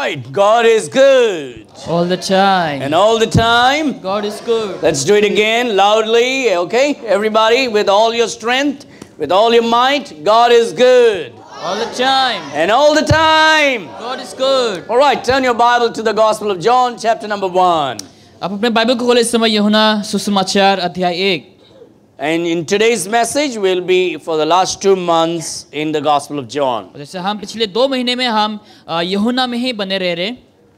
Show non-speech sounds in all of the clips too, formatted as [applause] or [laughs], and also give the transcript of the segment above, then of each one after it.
right. God is good. All the time. And all the time. God is good. Let's do it again loudly, okay? Everybody, with all your strength, with all your might, God is good. All the time. And all the time. God is good. All right, turn your Bible to the Gospel of John, chapter number 1. अपने को खोले समय अध्याय 1 and in today's message we will be for the last two months in the Gospel of John. जैसे हम पिछले दो महीने में हम यहुना में ही बने रहे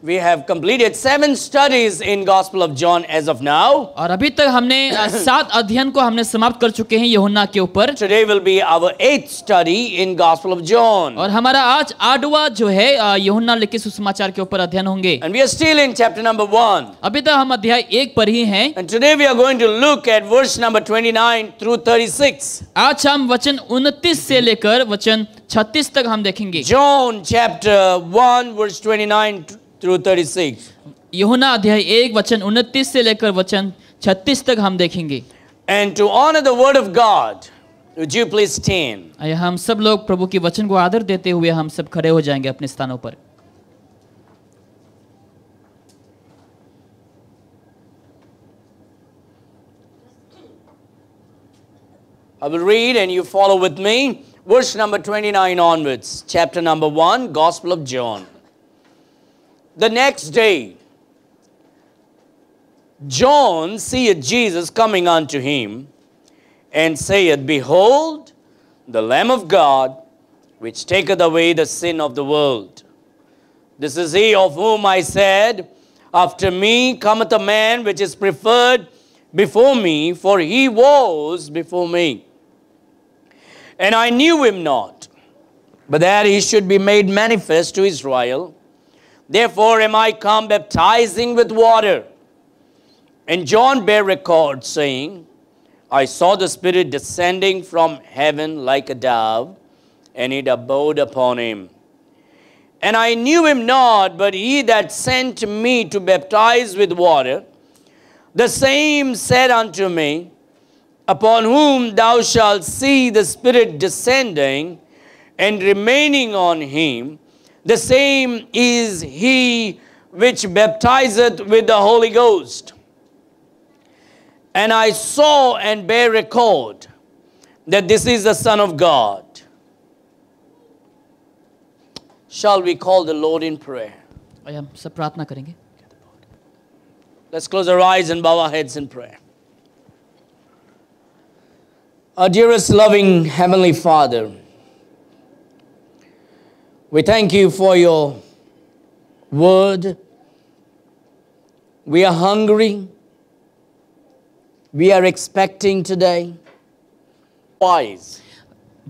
We have completed seven studies in Gospel of John as of now. और अभी तक हमने सात अध्ययन को हमने समाप्त कर चुके हैं यूहन्ना के ऊपर. Today will be our eighth study in Gospel of John. और हमारा आज आठवां जो है यूहन्ना लिखे सुसमाचार के ऊपर अध्ययन होंगे. And we are still in chapter number one. अभी तक हम अध्याय एक पर ही हैं. And today we are going to look at verse number 29 through 36. आज हम वचन 29 से लेकर वचन 36 तक हम देखेंगे. John chapter one verse 29 through 36 यूहन्ना अध्याय 1 वचन 29 से लेकर वचन 36 तक हम देखेंगे and to honor the word of god would you please stand आइए हम सब लोग प्रभु के वचन को आदर देते हुए हम सब खड़े हो जाएंगे अपने स्थानों पर I will read and you follow with me. Verse number 29 onwards, chapter number 1, Gospel of John. The next day, John seeth Jesus coming unto him, and saith, Behold, the Lamb of God, which taketh away the sin of the world. This is he of whom I said, After me cometh a man which is preferred before me, for he was before me. And I knew him not, but that he should be made manifest to Israel. Therefore am I come baptizing with water. And John bare record, saying, I saw the Spirit descending from heaven like a dove, and it abode upon him. And I knew him not, but he that sent me to baptize with water, the same said unto me, Upon whom thou shalt see the Spirit descending and remaining on him, the same is he which baptizeth with the Holy Ghost. And I saw and bear record that this is the Son of God. Shall we call the Lord in prayer? करेंगे Let's close our eyes and bow our heads in prayer. Our dearest loving Heavenly Father, we thank you for your word. We are hungry. We are expecting today. Wise.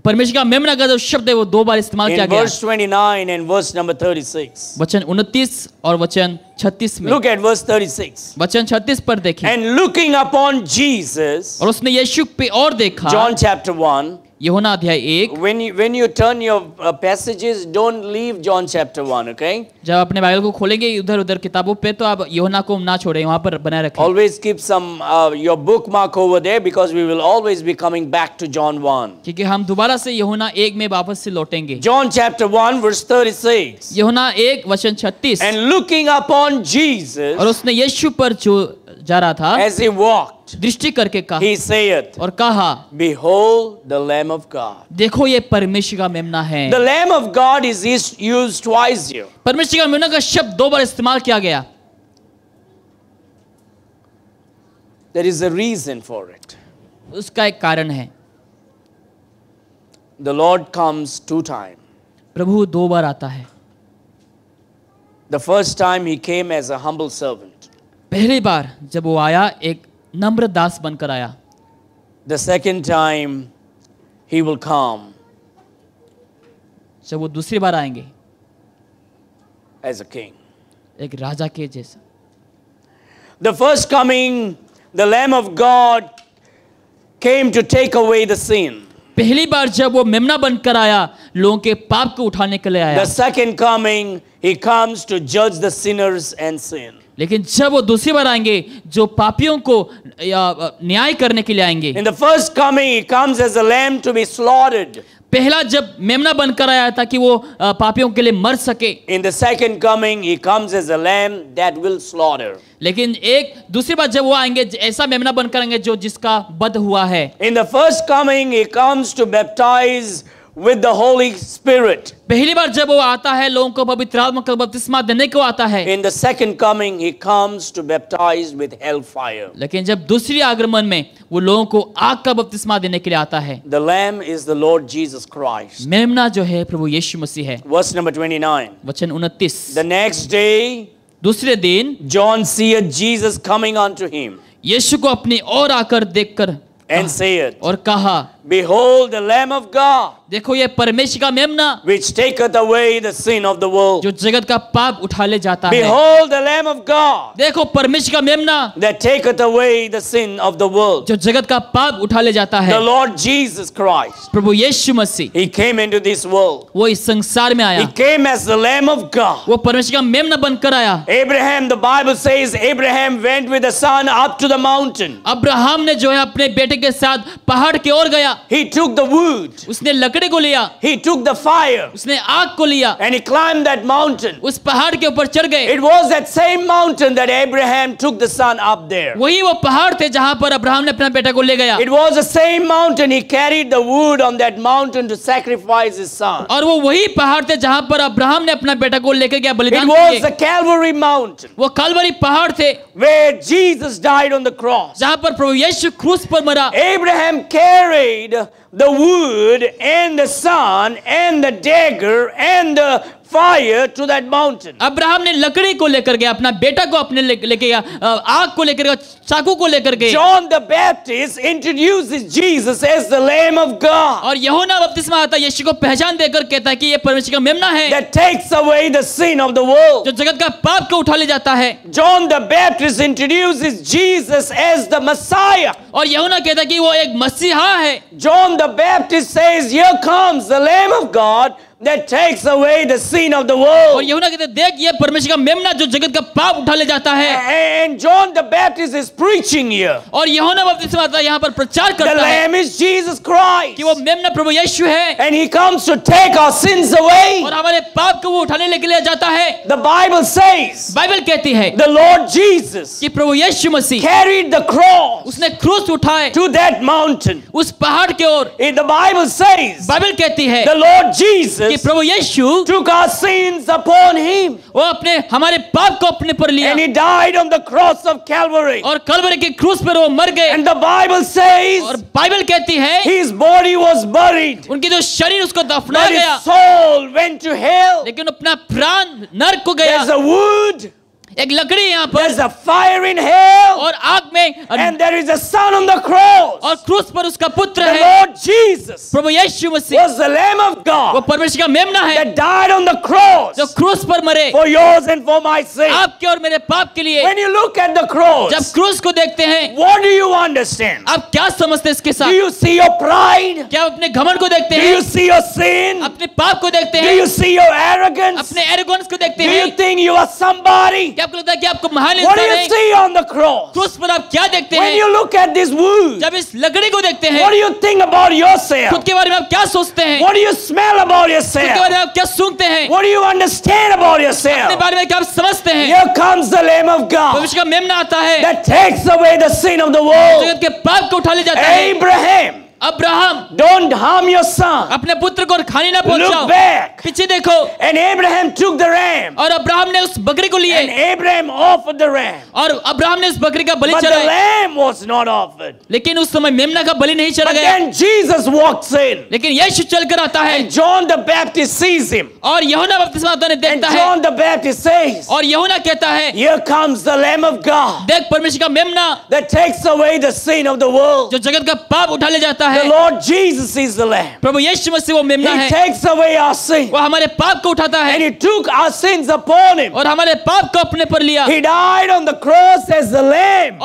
परमेश्वर का मेमना का जो शब्द है वो दो बार इस्तेमाल किया गया verse 29 and verse number 36 वचन 29 और वचन 36 में look at verse 36 वचन 36 पर देखें and looking upon Jesus और उसने यीशु पे और देखा John chapter 1 यूहन्ना अध्याय 1 when you when you turn your uh, passages don't leave john chapter 1 okay जब अपने बाइबल को खोलेंगे इधर-उधर किताबों पे तो आप यूहन्ना को ना छोड़ें वहां पर बनाए रखें always keep some uh, your bookmark over there because we will always be coming back to john 1 क्योंकि हम दोबारा से यूहन्ना 1 में वापस से लौटेंगे john chapter 1 verse 36 यूहन्ना 1 वचन 36 and looking upon jesus और उसने यीशु पर जो जा रहा था as he walked दृष्टि करके कहा और कहा behold the lamb of God देखो ये परमेश्वर का मेमना है the lamb of God is used twice here परमेश्वर का मेमना का शब्द दो बार इस्तेमाल किया गया there is a reason for it उसका एक कारण है the Lord comes two time प्रभु दो बार आता है the first time he came as a humble servant पहली बार जब वो आया एक नम्र दास बनकर आया the second time he will come जब वो दूसरी बार आएंगे एज अ किंग एक राजा के जैसा the first coming the lamb of God came to take away the sin पहली बार जब वो मेमना बनकर आया लोगों के पाप को उठाने के लिए आया the second coming he comes to जज द सिनर्स एंड सीन लेकिन जब वो दूसरी बार आएंगे जो पापियों को न्याय करने के लिए आएंगे in the first coming he comes as a lamb to be slaughtered पहला जब मेमना बनकर आया ताकि वो पापियों के लिए मर सके in the second coming he comes as a lamb that will slaughter लेकिन एक दूसरी बार जब वो आएंगे ऐसा मेमना बनकर आएंगे जो जिसका बद हुआ है in the first coming he comes to baptize with the Holy Spirit. पहली बार जब वो आता है लोगों को पवित्र आत्मा का बपतिस्मा देने को आता है In the second coming he comes to baptize with hellfire. लेकिन जब दूसरी आगमन में वो लोगों को आग का बपतिस्मा देने के लिए आता है The lamb is the Lord Jesus Christ. मेमना जो है प्रभु यीशु मसीह है Verse number 29. वचन 29. The next day दूसरे दिन John seeth Jesus coming unto him. यीशु को अपनी ओर आकर देखकर एंड सेड और कहा Behold the Lamb of God. देखो ये परमेश्वर का मेमना which taketh away the sin of the world. जो जगत का पाप उठा ले जाता है. Behold the Lamb of God. देखो परमेश्वर का मेमना that taketh away the sin of the world. जो जगत का पाप उठा ले जाता है. The Lord Jesus Christ. प्रभु यीशु मसीह. He came into this world. वो इस संसार में आया. He came as the Lamb of God. वो परमेश्वर का मेमना बनकर आया. Abraham the Bible says Abraham went with the son up to the mountain. Abraham ने जो है अपने बेटे के साथ पहाड़ की ओर गया. लिया he took the wood उसने लकड़े को लिया he took the fire उसने आग को लिया and he climbed that mountain उस पहाड़ के ऊपर चढ़ गए it was that same mountain that Abraham took the son up there वही वो पहाड़ थे जहां पर अब्राहम ने अपना बेटा को ले गया it was the same mountain he carried the wood on that mountain to sacrifice his son और वो वही पहाड़ थे जहां पर अब्राहम ने अपना बेटा को लेकर गया बलिदान it was the Calvary mountain वो कल्वरी पहाड़ थे where Jesus died on the cross जहां पर प्रभु यीशु क्रूस पर मरा Abraham carried the wood and the sun and the dagger and the fire to that mountain. Abraham ने लकड़ी को लेकर गया अपना बेटा को अपने लेके गया आग को लेकर गया चाकू को लेकर गया John the Baptist introduces Jesus as the Lamb of God. और यूहन्ना बपतिस्मा आता यीशु को पहचान देकर कहता है कि ये परमेश्वर का मेमना है That takes away the sin of the world. जो जगत का पाप को उठा ले जाता है John the Baptist introduces Jesus as the Messiah. और यूहन्ना कहता है कि वो एक मसीहा है John the Baptist says here comes the Lamb of God that takes away the sin of the world. और यूहन्ना कहते देख ये परमेश्वर का मेमना जो जगत का पाप उठा ले जाता है. And John the Baptist is preaching here. और यूहन्ना बपतिस्मा यहाँ पर प्रचार करता है. The lamb is Jesus Christ. कि वो मेमना प्रभु यीशु है. And he comes to take our sins away. और हमारे पाप को वो उठाने के लिए जाता है. The Bible says. बाइबल कहती है. The Lord Jesus. कि प्रभु यीशु मसीह. Carried the cross. उसने क्रूस उठाए. To that mountain. उस पहाड़ के ओर. The Bible says. बाइबल कहती है. The Lord Jesus. कि प्रभु यीशु took our sins upon him वो अपने हमारे पाप को अपने पर लिया and he died on the cross of Calvary और कलवरी के क्रूस पर वो मर गए and the Bible says और बाइबल कहती है his body was buried उनकी जो शरीर उसको दफना गया his soul went to hell लेकिन अपना प्राण नरक को गया there's a wood एक लकड़ी यहाँ पर There's a fire in hell, और आग में and there is a son on the cross. और क्रूस पर उसका पुत्र the है Lord Jesus प्रभु यीशु मसीह was the Lamb of God, वो परमेश्वर का मेमना है that died on the cross, जो क्रूस पर मरे for yours and for my sin. आपके और मेरे पाप के लिए When you look at the cross, जब क्रूस को देखते हैं what do you understand? आप क्या समझते हैं इसके साथ do you see your pride? क्या अपने घमंड को देखते हैं do you see your sin? अपने पाप को देखते हैं do you see your arrogance? अपने arrogance को देखते हैं do you think you are somebody? आपको लगता है कि आपको महान इंसान क्रॉस पर आप क्या देखते हैं यू लुक एट दिस जब इस लकड़ी को देखते हैं यू थिंक अबाउट योर खुद के बारे में आप क्या सोचते हैं what you smell about your खुद के बारे में आप क्या सूंघते हैं what you understand about your अपने बारे में क्या आप समझते हैं here comes the lamb of God भविष्य का मेमना आता है that takes away the sin of the world जगत के पाप को उठा ले जाता है Abraham Abraham don't harm your son अपने पुत्र को खाने ना पहुंचाओ पीछे देखो and Abraham took the ram और अब्राहम ने उस बकरी को लिए and Abraham offered the ram और अब्राहम ने उस बकरी का बलि चढ़ाया रैम वाज नॉट ऑफर्ड लेकिन उस समय मेमना का बलि नहीं चढ़ा गया एंड जीसस वॉक्स इन लेकिन यीशु चलकर आता है John the Baptist sees him और यूहन्ना बपतिस्मा ने देखता है जॉन द बैप्टिस्ट सेज और यूहन्ना कहता है here comes the lamb of God देख परमेश्वर का मेमना that takes away the sin of the world जो जगत का पाप उठा ले जाता है है लॉर्ड जीसस इज प्रभु यीशु मसीह वो मेमना है वो हमारे पाप को उठाता है और हमारे पाप को अपने पर लिया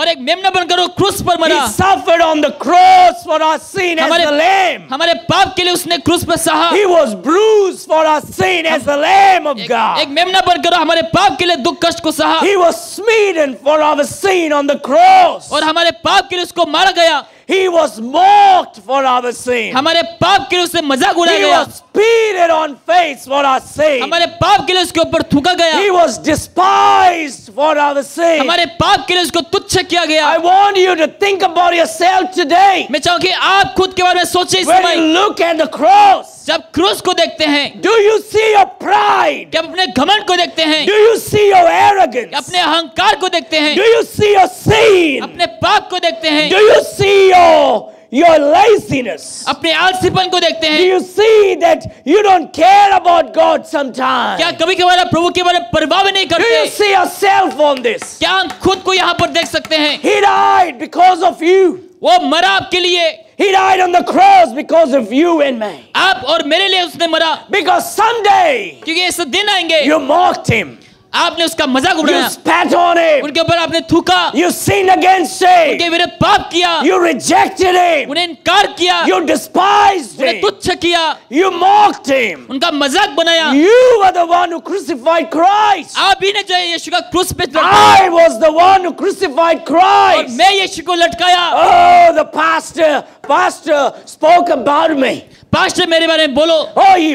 और एक मेमना बनकर वो क्रूस पर मरा he on the cross for our sin as the lamb हमारे पाप के लिए उसने क्रूस पर सहा he was bruised for our sin as the lamb of God एक मेमना बनकर हमारे पाप के लिए दुख कष्ट को सहा he was smitten for our sin on the cross और हमारे पाप के लिए उसको मारा गया He was mocked for our sin. हमारे पाप के लिए उसे मजाक उड़ाया गया. He was spitted on face for our sin. हमारे पाप के लिए उसके ऊपर थूका गया. He was despised for our sin. हमारे पाप के लिए उसको तुच्छ किया गया. I want you to think about yourself today. मैं चाहूँ कि आप खुद के बारे में सोचें इस समय. When you look at the cross. जब क्रूस को देखते हैं do you see your pride जब अपने घमंड को देखते हैं do you see your arrogance अपने अहंकार को देखते हैं do you see your sin अपने पाप को देखते हैं do you see your your laziness अपने आलसीपन को देखते हैं do you see that you don't care about God sometimes क्या कभी कभार आप प्रभु के बारे में परवाह भी नहीं करते do you see yourself on this क्या हम खुद को यहाँ पर देख सकते हैं he died because of you वो मरा आपके लिए He died on the cross because of you and me. आप और मेरे लिए उसने मरा Because someday क्योंकि ऐसे दिन आएंगे you mocked him. आपने उसका मजाक उड़ाया उनके ऊपर आपने थूका यू सीन अगेंस्ट इट उनके विरुद्ध पाप किया यू रिजेक्टेड हिम उन्हें इनकार किया यू डिस्पाइज्ड हिम तुच्छ किया यू मॉक्ड हिम उनका मजाक बनाया you were the one who crucified Christ आप ही ने जो यीशु का क्रूस पे I was the one who crucified Christ मैं यीशु को लटकाया oh the pastor pastor spoke about me pastor मेरे बारे में बोलो ओ oh, ही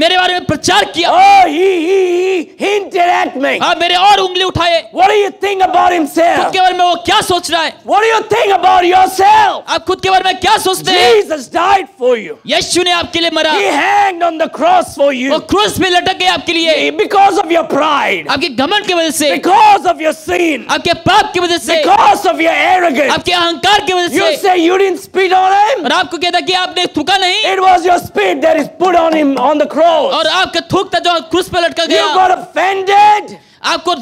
मेरे बारे में प्रचार किया ओ ही ही हिंटेड एट मी हां मेरे और उंगली उठाए खुद के बारे में वो क्या सोच रहा है व्हाट आप खुद के बारे में क्या सोचते हैं जीसस ने आपके लिए मरा on the cross for you वो क्रूस पे लटक गए आपके लिए बिकॉज़ ऑफ योर प्राइड आपके घमंड की वजह से बिकॉज़ ऑफ योर सीन आपके पाप की वजह से बिकॉज़ ऑफ योर एरोगेंस आपके अहंकार की वजह से you say you didn't spit on him और आपको कहता कि आप थूका नहीं it was your speed that is put on him on the cross और आपका थूक था जो क्रूस पे लटका गया you got offended आपको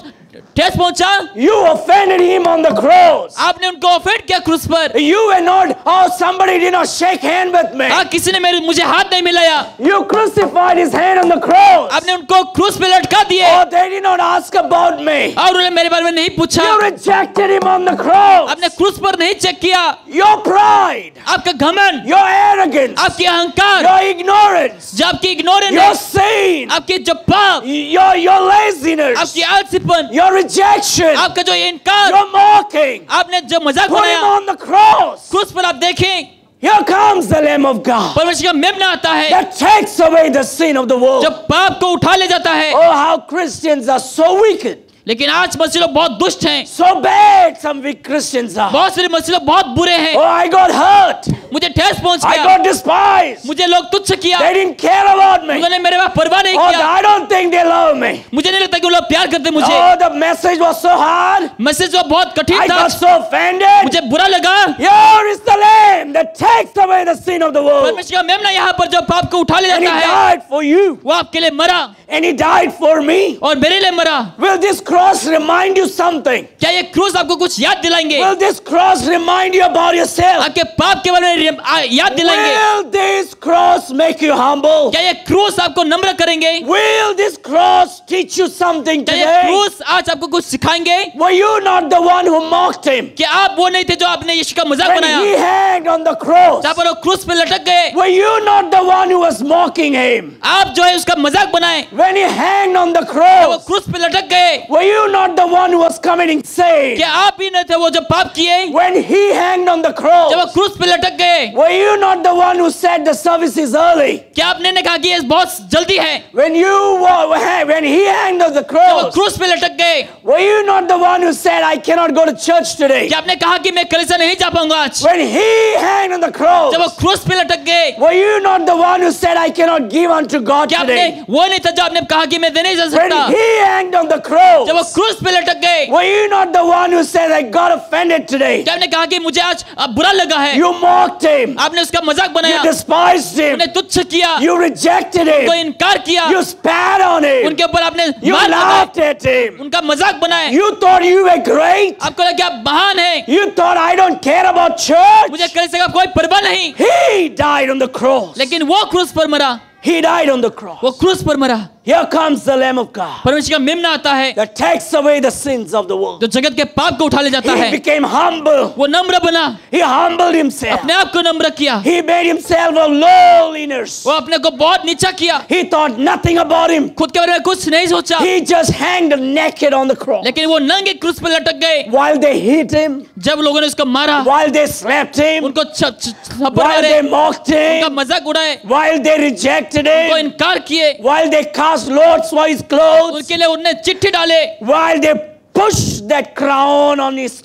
ठेस पहुंचा you offended him on the cross आपने उनको offend किया क्रूस पर you were not oh somebody did not shake hand with me हां किसी ने मेरे मुझे हाथ नहीं मिलाया you crucified his hand on the cross आपने उनको क्रूस पे लटका दिए oh they did not ask about me और उन्होंने मेरे बारे में नहीं पूछा you rejected him on the cross आपने क्रूस पर नहीं चेक किया your pride आपका घमंड your arrogance आपकी अहंकार your ignorance जो आपकी ignorance your sin आपके जो पाप your your laziness आपकी आलसीपन your your rejection आपका जो इनकार your mocking आपने जो मजाक बनाया put him on the cross क्रूस पर आप देखें Here comes the Lamb of God. परमेश्वर का मेमना आता है. That takes away the sin of the world. जो पाप को Oh, how Christians are so wicked. लेकिन आज मसीह लोग बहुत दुष्ट हैं so bad some weak Christians are. बहुत सारे मसीह लोग बहुत बुरे हैं oh, I got hurt. मुझे ठेस पहुंच गया I got despised. मुझे लोग तुच्छ किया they didn't care about me. उन्होंने मेरे बारे परवाह नहीं oh, किया I don't think they love me. मुझे नहीं लगता कि वो लोग प्यार करते मुझे oh, the message was so hard. Message बहुत कठिन था I got so offended. मुझे बुरा लगा Here is the lamb that takes away the sin of the world. परमेश्वर का मेमना यहाँ पर जो पाप को उठा ले जाता है And he died for you. वो आपके लिए मरा And he died for me. और मेरे लिए मरा Will this cross remind you something? क्या ये क्रूस आपको कुछ याद दिलाएंगे Will this cross remind you about yourself? आपके पाप के बारे में याद दिलाएंगे Will this cross make you humble? क्या ये क्रूस आपको नम्र करेंगे Will this cross teach you something today? क्या ये क्रूस आज आपको कुछ सिखाएंगे Were you not the one who mocked him? क्या आप वो नहीं थे जो आपने यीशु का मजाक बनाया When he hanged on the cross. जब वो क्रूस पे लटक गए Were you not the one who was mocking him? आप जो है उसका मजाक बनाए When he hanged on the cross. जब वो क्रूस पे लटक गए Were you not the one who was committing sin? क्या आप ही वो किए? When he hanged on the cross. जब वो क्रूस पे लटक गए. Were you not the one who said the service is early? क्या आपने कहा कि ये बहुत जल्दी है? When you were when he hanged on the cross. जब वो क्रूस पे लटक गए. Were you not the one who said I cannot go to church today? क्या आपने कहा कि मैं नहीं जा पाऊंगा आज? When he hanged on the cross. जब वो क्रूस पे लटक गए. Were you not the one who said I cannot give unto God today? क्या When he hanged on the cross. जब वो क्रूस पे लटक गए were you not the one who said I got offended today क्या आपने कहा कि मुझे आज बुरा लगा है you mocked him आपने उसका मजाक बनाया you despised him आपने तुच्छ किया you rejected him उनको इनकार किया you spat on him उनके ऊपर आपने you मार laughed at him उनका मजाक बनाया you thought you were great आपको लगा कि आप महान हैं you thought I don't care about church मुझे कल से कोई परवाह नहीं he died on the cross लेकिन वो क्रूस पर मरा He died on the cross. वो क्रूस पर मरा. Here comes the Lamb of God. परमेश्वर का मेमना आता है. That takes away the sins of the world. जो जगत के पाप को उठा ले जाता है. He became humble. वो नम्र बना. He humbled himself. अपने आप को नम्र किया. He made himself a lowliness. वो अपने को बहुत नीचा किया. He thought nothing about him. खुद के बारे में कुछ नहीं सोचा. He just hanged naked on the cross. लेकिन वो नंगे क्रूस पर लटक गए. While they hit him. जब लोगों ने उसको मारा. While they slapped him. उनको थप्पड़ मारे. While they mocked him. उनका मजाक उड़ाए. While they rejected rejected him. उनको इनकार किए. While they cast lots for his clothes. उनके लिए उन्हें चिट्ठी डाले. While they pushed that crown on his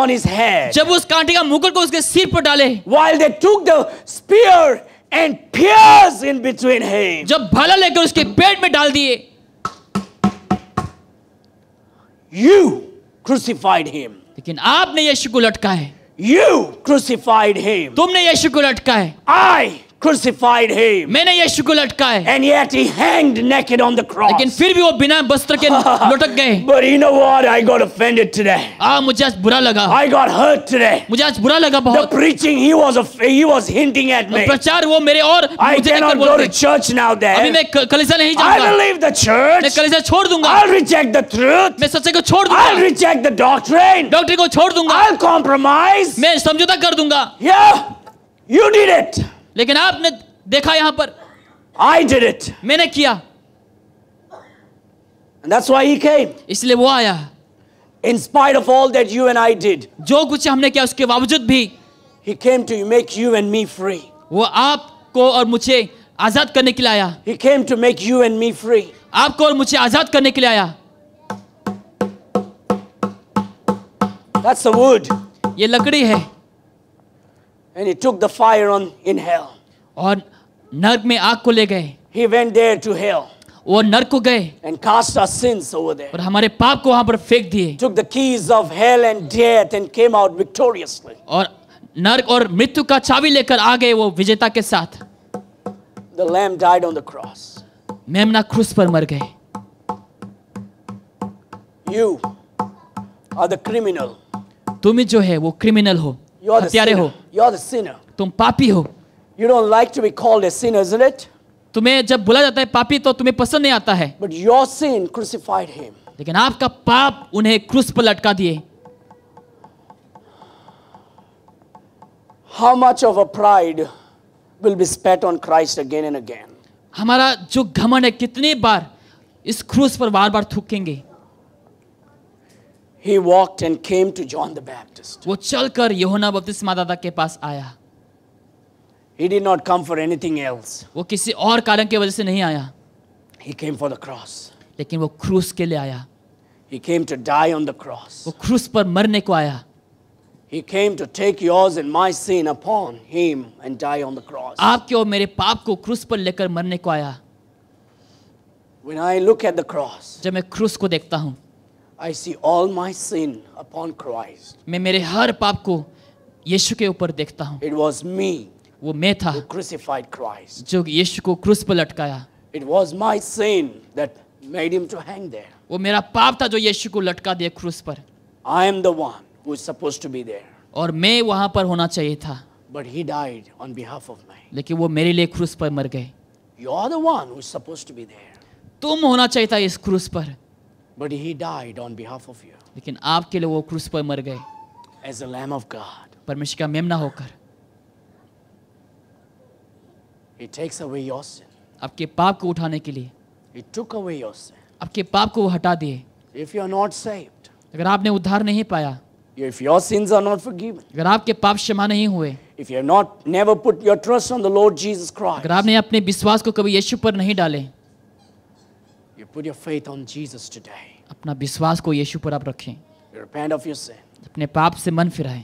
on his head. जब उस कांटे का मुकुट को उसके सिर पर डाले. While they took the spear and pierced in between him. जब भाला लेकर उसके पेट में डाल दिए. You crucified him. लेकिन आपने यीशु को लटकाए. You crucified him. तुमने यीशु को लटकाए. I crucified him. मैंने यीशु को लटकाया. And yet he hanged naked on the cross. लेकिन फिर भी वो बिना वस्त्र के [laughs] लटक गए. But you know what? I got offended today. आ मुझे आज बुरा लगा. I got hurt today. मुझे आज बुरा लगा बहुत. The preaching he was he was hinting at me. प्रचार वो मेरे और मुझे I cannot go to church now there. अभी मैं कलीसिया नहीं जाऊंगा. I will leave the church. मैं कलीसिया छोड़ दूंगा. I'll reject the truth. मैं सच्चाई को छोड़ दूंगा. I'll reject the doctrine. Doctor को छोड़ दूंगा. I'll compromise. मैं समझौता कर दूंगा. Yeah, you did it. लेकिन आपने देखा यहां पर आई डिड इट मैंने किया And that's why he came. इसलिए वो आया In spite of all that you and I did, जो कुछ हमने किया उसके बावजूद भी He came to make you and me free. वो आपको और मुझे आजाद करने के लिए आया He came to make you and me free. आपको और मुझे आजाद करने के लिए आया That's the wood. ये लकड़ी है And he took the fire on in hell. और नरक में आग को ले गए He went there to hell. वो नरक को गए and cast our sins over there. और हमारे पाप को वहां पर फेंक दिए Took the keys of hell and death and came out victoriously. और नरक और मृत्यु का चाबी लेकर आ गए वो विजेता के साथ The lamb died on the cross. मेमना क्रूस पर मर गए You are the criminal. तुम ही जो है वो क्रिमिनल हो अत्यारे हो तुम पापी हो you don't like to be called a sinner isn't it तुम्हें जब बोला जाता है पापी तो तुम्हें पसंद नहीं आता है but your sin crucified him लेकिन आपका पाप उन्हें क्रूस पर लटका दिए how much of a pride will be spat on Christ again and again हमारा जो घमंड है कितनी बार इस क्रूस पर बार बार थूकेंगे he walked and came to John the Baptist. वो चलकर योहना यूहन्ना दादा के पास आया. He did not come for anything else. वो किसी और कारण के वजह से नहीं आया. He came for the cross. लेकिन वो क्रूस के लिए आया. He came to die on the cross. वो क्रूस पर मरने को आया. He came to take yours and my sin upon him and die on the cross. आपके और मेरे पाप को क्रूस पर लेकर मरने को आया. When I look at the cross, जब मैं क्रूस को देखता हूँ I see all my sin upon Christ. मैं मेरे हर पाप को यीशु के ऊपर देखता हूँ It was me वो मैं था who crucified Christ. जो यीशु को क्रूस पर लटकाया It was my sin that made him to hang there. वो मेरा पाप था जो यीशु को लटका दिया क्रूस पर I am the one who is supposed to be there. और मैं वहाँ पर होना चाहिए था But he died on behalf of me. लेकिन वो मेरे लिए क्रूस पर मर गए You are the one who is supposed to be there. तुम होना चाहिए था इस क्रूस पर But he died on behalf of you. लेकिन आपके लिए वो क्रूस पर मर गए As a lamb of God. परमेश्वर का मेमना होकर He takes away your sin. आपके पाप को उठाने के लिए He took away your sin. आपके पाप को वो हटा दिए If you are not saved. अगर आपने उद्धार नहीं पाया If your sins are not forgiven. अगर आपके पाप क्षमा नहीं हुए If you have not never put your trust on the Lord Jesus Christ. अगर आपने अपने विश्वास को कभी यीशु पर नहीं डाले Put your faith on Jesus today. अपना विश्वास को यीशु पर आप रखें Repent of your sin. अपने पाप से मन फिराएं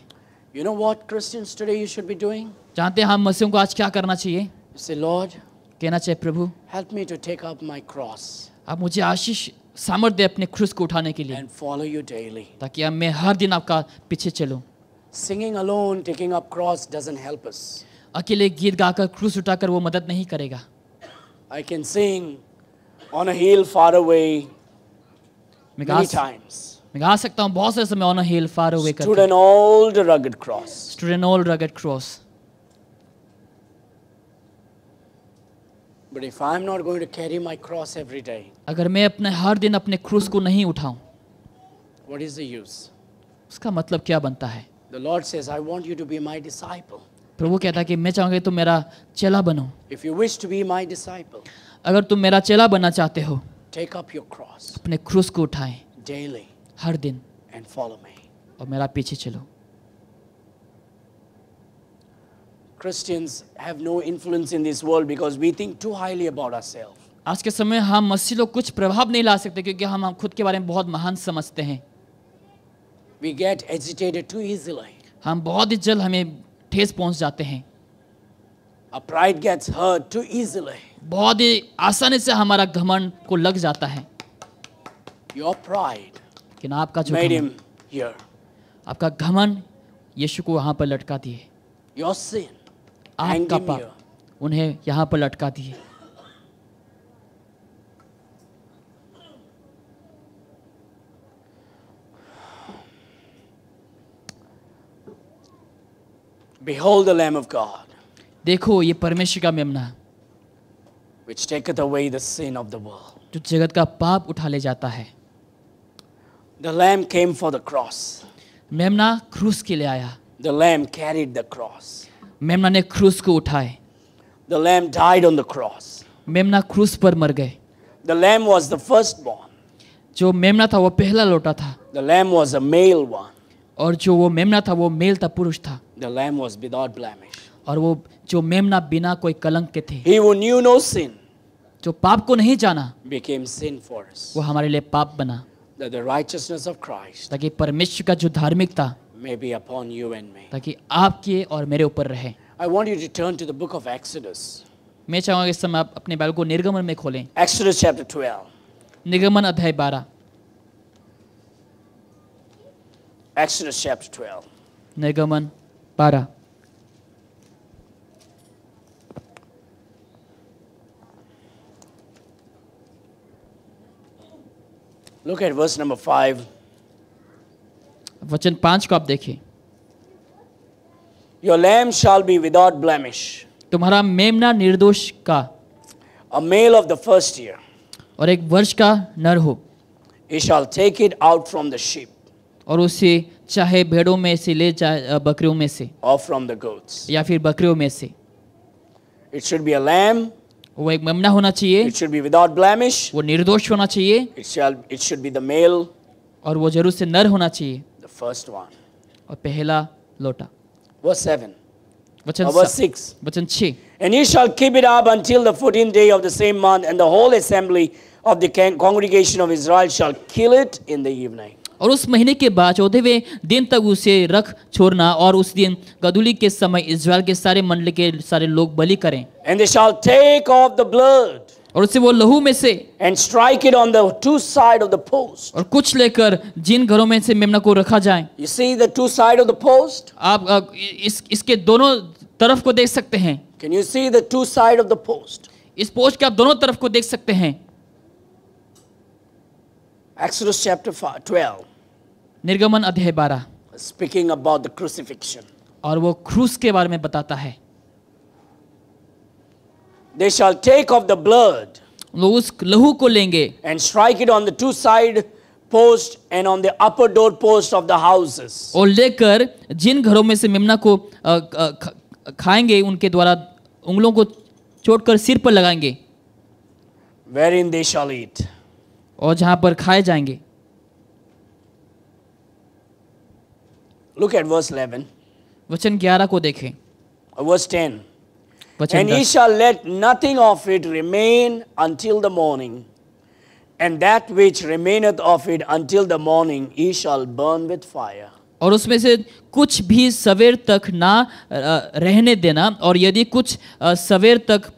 You know what Christians today you should be doing? जानते हैं हम मसीहों को आज क्या करना चाहिए Say Lord, कहना चाहिए प्रभु help me to take up my cross आप मुझे आशीष सामर्थ्य दे अपने क्रूस को उठाने के लिए and follow you daily. ताकि अब मैं हर दिन आपका पीछे चलूं Singing alone, taking up cross doesn't help us. अकेले गीत गाकर क्रूस उठाकर वो मदद नहीं करेगा I can sing on a hill far away many times मैं गा सकता हूँ बहुत से समय ऑन हिल फार अवे कर stood an old rugged cross stood an old rugged cross but if I am not going to carry my cross every day अगर मैं अपने हर दिन अपने क्रूस को नहीं उठाऊं व्हाट इज द यूज उसका मतलब क्या बनता है the Lord says I want you to be my disciple प्रभु कहता है कि मैं चाहूंगा तुम मेरा चेला बनो if you wish to be my disciple अगर तुम मेरा चेला बनना चाहते हो टेक अप योर क्रॉस अपने क्रूस को उठाएं डेली हर दिन एंड फॉलो मी और मेरा पीछे चलो Christians have no influence in this world because we think too highly about ourselves. आज के समय हम मसीह लोग कुछ प्रभाव नहीं ला सकते क्योंकि हम खुद के बारे में बहुत महान समझते हैं We get agitated too easily. हम बहुत ही जल्द हमें ठेस पहुंच जाते हैं Our pride gets hurt too easily. बहुत ही आसानी से हमारा घमंड को लग जाता है Your pride लेकिन आपका जो made here. आपका घमंड यीशु को यहाँ पर लटका दिए Your sin आपका पाप उन्हें यहाँ पर लटका दिए Behold the Lamb of God. देखो ये परमेश्वर का मेमना which taketh away the sin of the world जो जगत का पाप उठा ले जाता है the lamb came for the cross मेमना क्रूस के लिए आया the lamb carried the cross मेमना ने क्रूस को उठाए the lamb died on the cross मेमना क्रूस पर मर गए the lamb was the first born जो मेमना था वो पहला लोटा था the lamb was a male one और जो वो मेमना था वो मेल था पुरुष था the lamb was without blemish और वो जो मेमना बिना कोई कलंक के थे He who knew no sin, जो पाप को नहीं जाना became sin for us, वो हमारे लिए पाप बना that the righteousness of Christ ताकि परमेश्वर का जो धार्मिकता may be upon you and me. ताकि आपके और मेरे ऊपर रहे I want you to turn to the book of Exodus. मैं चाहूंगा इस समय आप अपने बाइबल को निर्गमन में खोलें Exodus chapter 12. निर्गमन अध्याय 12. Exodus chapter 12. निर्गमन 12. Look at verse number five. वचन पांच को आप देखिए Your lamb shall be without blemish. तुम्हारा मेमना निर्दोष का A male of the first year. और एक वर्ष का नर हो He shall take it out from the sheep. और उसे चाहे भेड़ों में से ले चाहे बकरियों में से Or from the goats. या फिर बकरियों में से It should be a lamb it should be without blemish it shall it should be the male और वो जरूर the first one और पहला लोटा verse 7 वचन oh, verse 6 and you shall keep it up until the 14th day of the same month and the whole assembly of the congregation of Israel shall kill it in the evening और उस महीने के बाद चौदहवें दिन तक उसे रख छोड़ना और उस दिन गदुली के समय इसराइल के सारे मंडल के सारे लोग बलि करें and they shall take of the blood और उसे वो लहू में से and strike it on the two side of the post और कुछ लेकर जिन घरों में से मेमना को रखा जाए you see the two side of the post आप इस इसके दोनों तरफ को देख सकते हैं can you see the two side of the post इस पोस्ट के आप दोनों तरफ को देख सकते हैं Exodus चैप्टर 12 निर्गमन अध्याय बारह स्पीकिंग अबाउट द क्रूसिफिक्शन और वो क्रूस के बारे में बताता है they shall take of the blood वो उस लहू को लेंगे and strike it on the two side post and on the upper door post of the houses और लेकर जिन घरों में से मेमना को खाएंगे उनके द्वारा उंगलों को चोट कर सिर पर लगाएंगे वेर इन दे शॉल ईट और जहां पर खाए जाएंगे Look at verse 11. वचन 11 को देखें. Verse 10. वचन And 10. ye shall let nothing of it remain until the morning. And that which remaineth of it until the morning ye shall burn with fire. और उसमें से कुछ भी सवेर तक ना रहने देना और यदि कुछ सवेर तक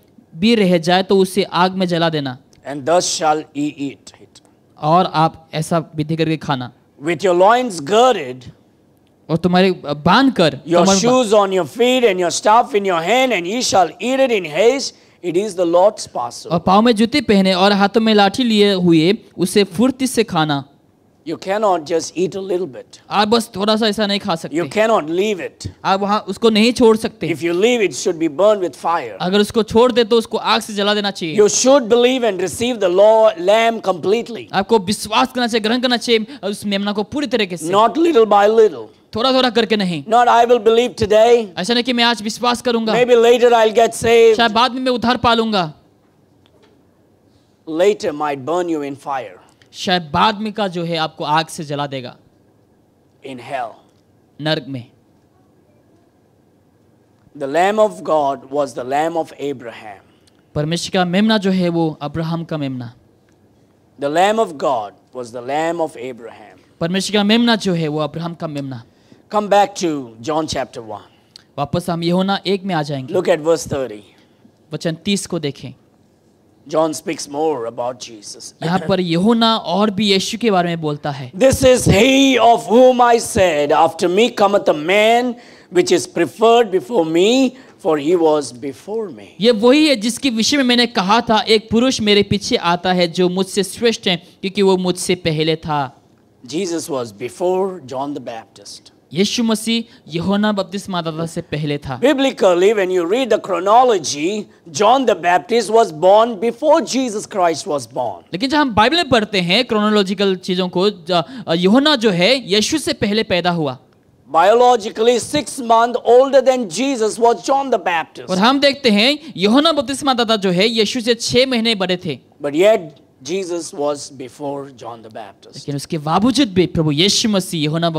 भी रह जाए तो उसे आग में जला देना and thus shall ye eat it. और आप ऐसा विधि करके खाना With your loins girded, और तुम्हारे बांध कर your shoes on your feet and your staff in your hand and he shall eat it in haste it is the Lord's passover और पांव में जूते पहने और हाथों में लाठी लिए हुए उसे फुर्ती से खाना You cannot just eat a little bit. आप बस थोड़ा सा ऐसा नहीं खा सकते. You cannot leave it. आप वहाँ उसको नहीं छोड़ सकते. If you leave it, should be burned with fire. अगर उसको छोड़ दे तो उसको आग से जला देना चाहिए. You should believe and receive the law lamb completely. आपको विश्वास करना चाहिए, ग्रहण करना चाहिए उस मेमना को पूरी तरह से. Not little by little. थोड़ा थोड़ा करके नहीं not I will believe today ऐसा नहीं कि मैं आज विश्वास करूंगा बाद में मैं उद्धार later might burn you in fire शायद बाद में का जो है आपको आग से जला देगा इन हेल नरक में the lamb of God was the lamb of Abraham परमेश्वर का मेमना जो है वो अब्राहम का मेमना the lamb of God was the lamb of Abraham परमेश्वर का मेमना जो है वो अब्राहम का मेमना come back to John chapter 1. वापस हम यहोना एक में आ जाएंगे Look at verse 30. वचन 30 को देखें John speaks more about Jesus. यहाँ पर यहोना और भी यीशु के बारे में बोलता है This is he of whom I said, after me cometh a man which is preferred before me, for he was before me. ये वही है जिसकी विषय में मैंने कहा था एक पुरुष मेरे पीछे आता है जो मुझसे श्रेष्ठ है क्योंकि वो मुझसे पहले था Jesus was before John the Baptist. यीशु मसीह यहोना बपतिस्मा दादा से पहले था biblically when you read the chronology John the Baptist was born before Jesus Christ was born लेकिन जब हम बाइबल में पढ़ते हैं क्रोनोलॉजिकल चीजों को यहोना जो है यीशु से पहले पैदा हुआ biologically six month older than Jesus was John the Baptist. और हम देखते हैं यहोना बपतिस्मा दादा जो है यीशु से छह महीने बड़े थे but yet Jesus was before John the Baptist. लेकिन उसके बावजूद भी प्रभु यीशु मसीह यूहन्ना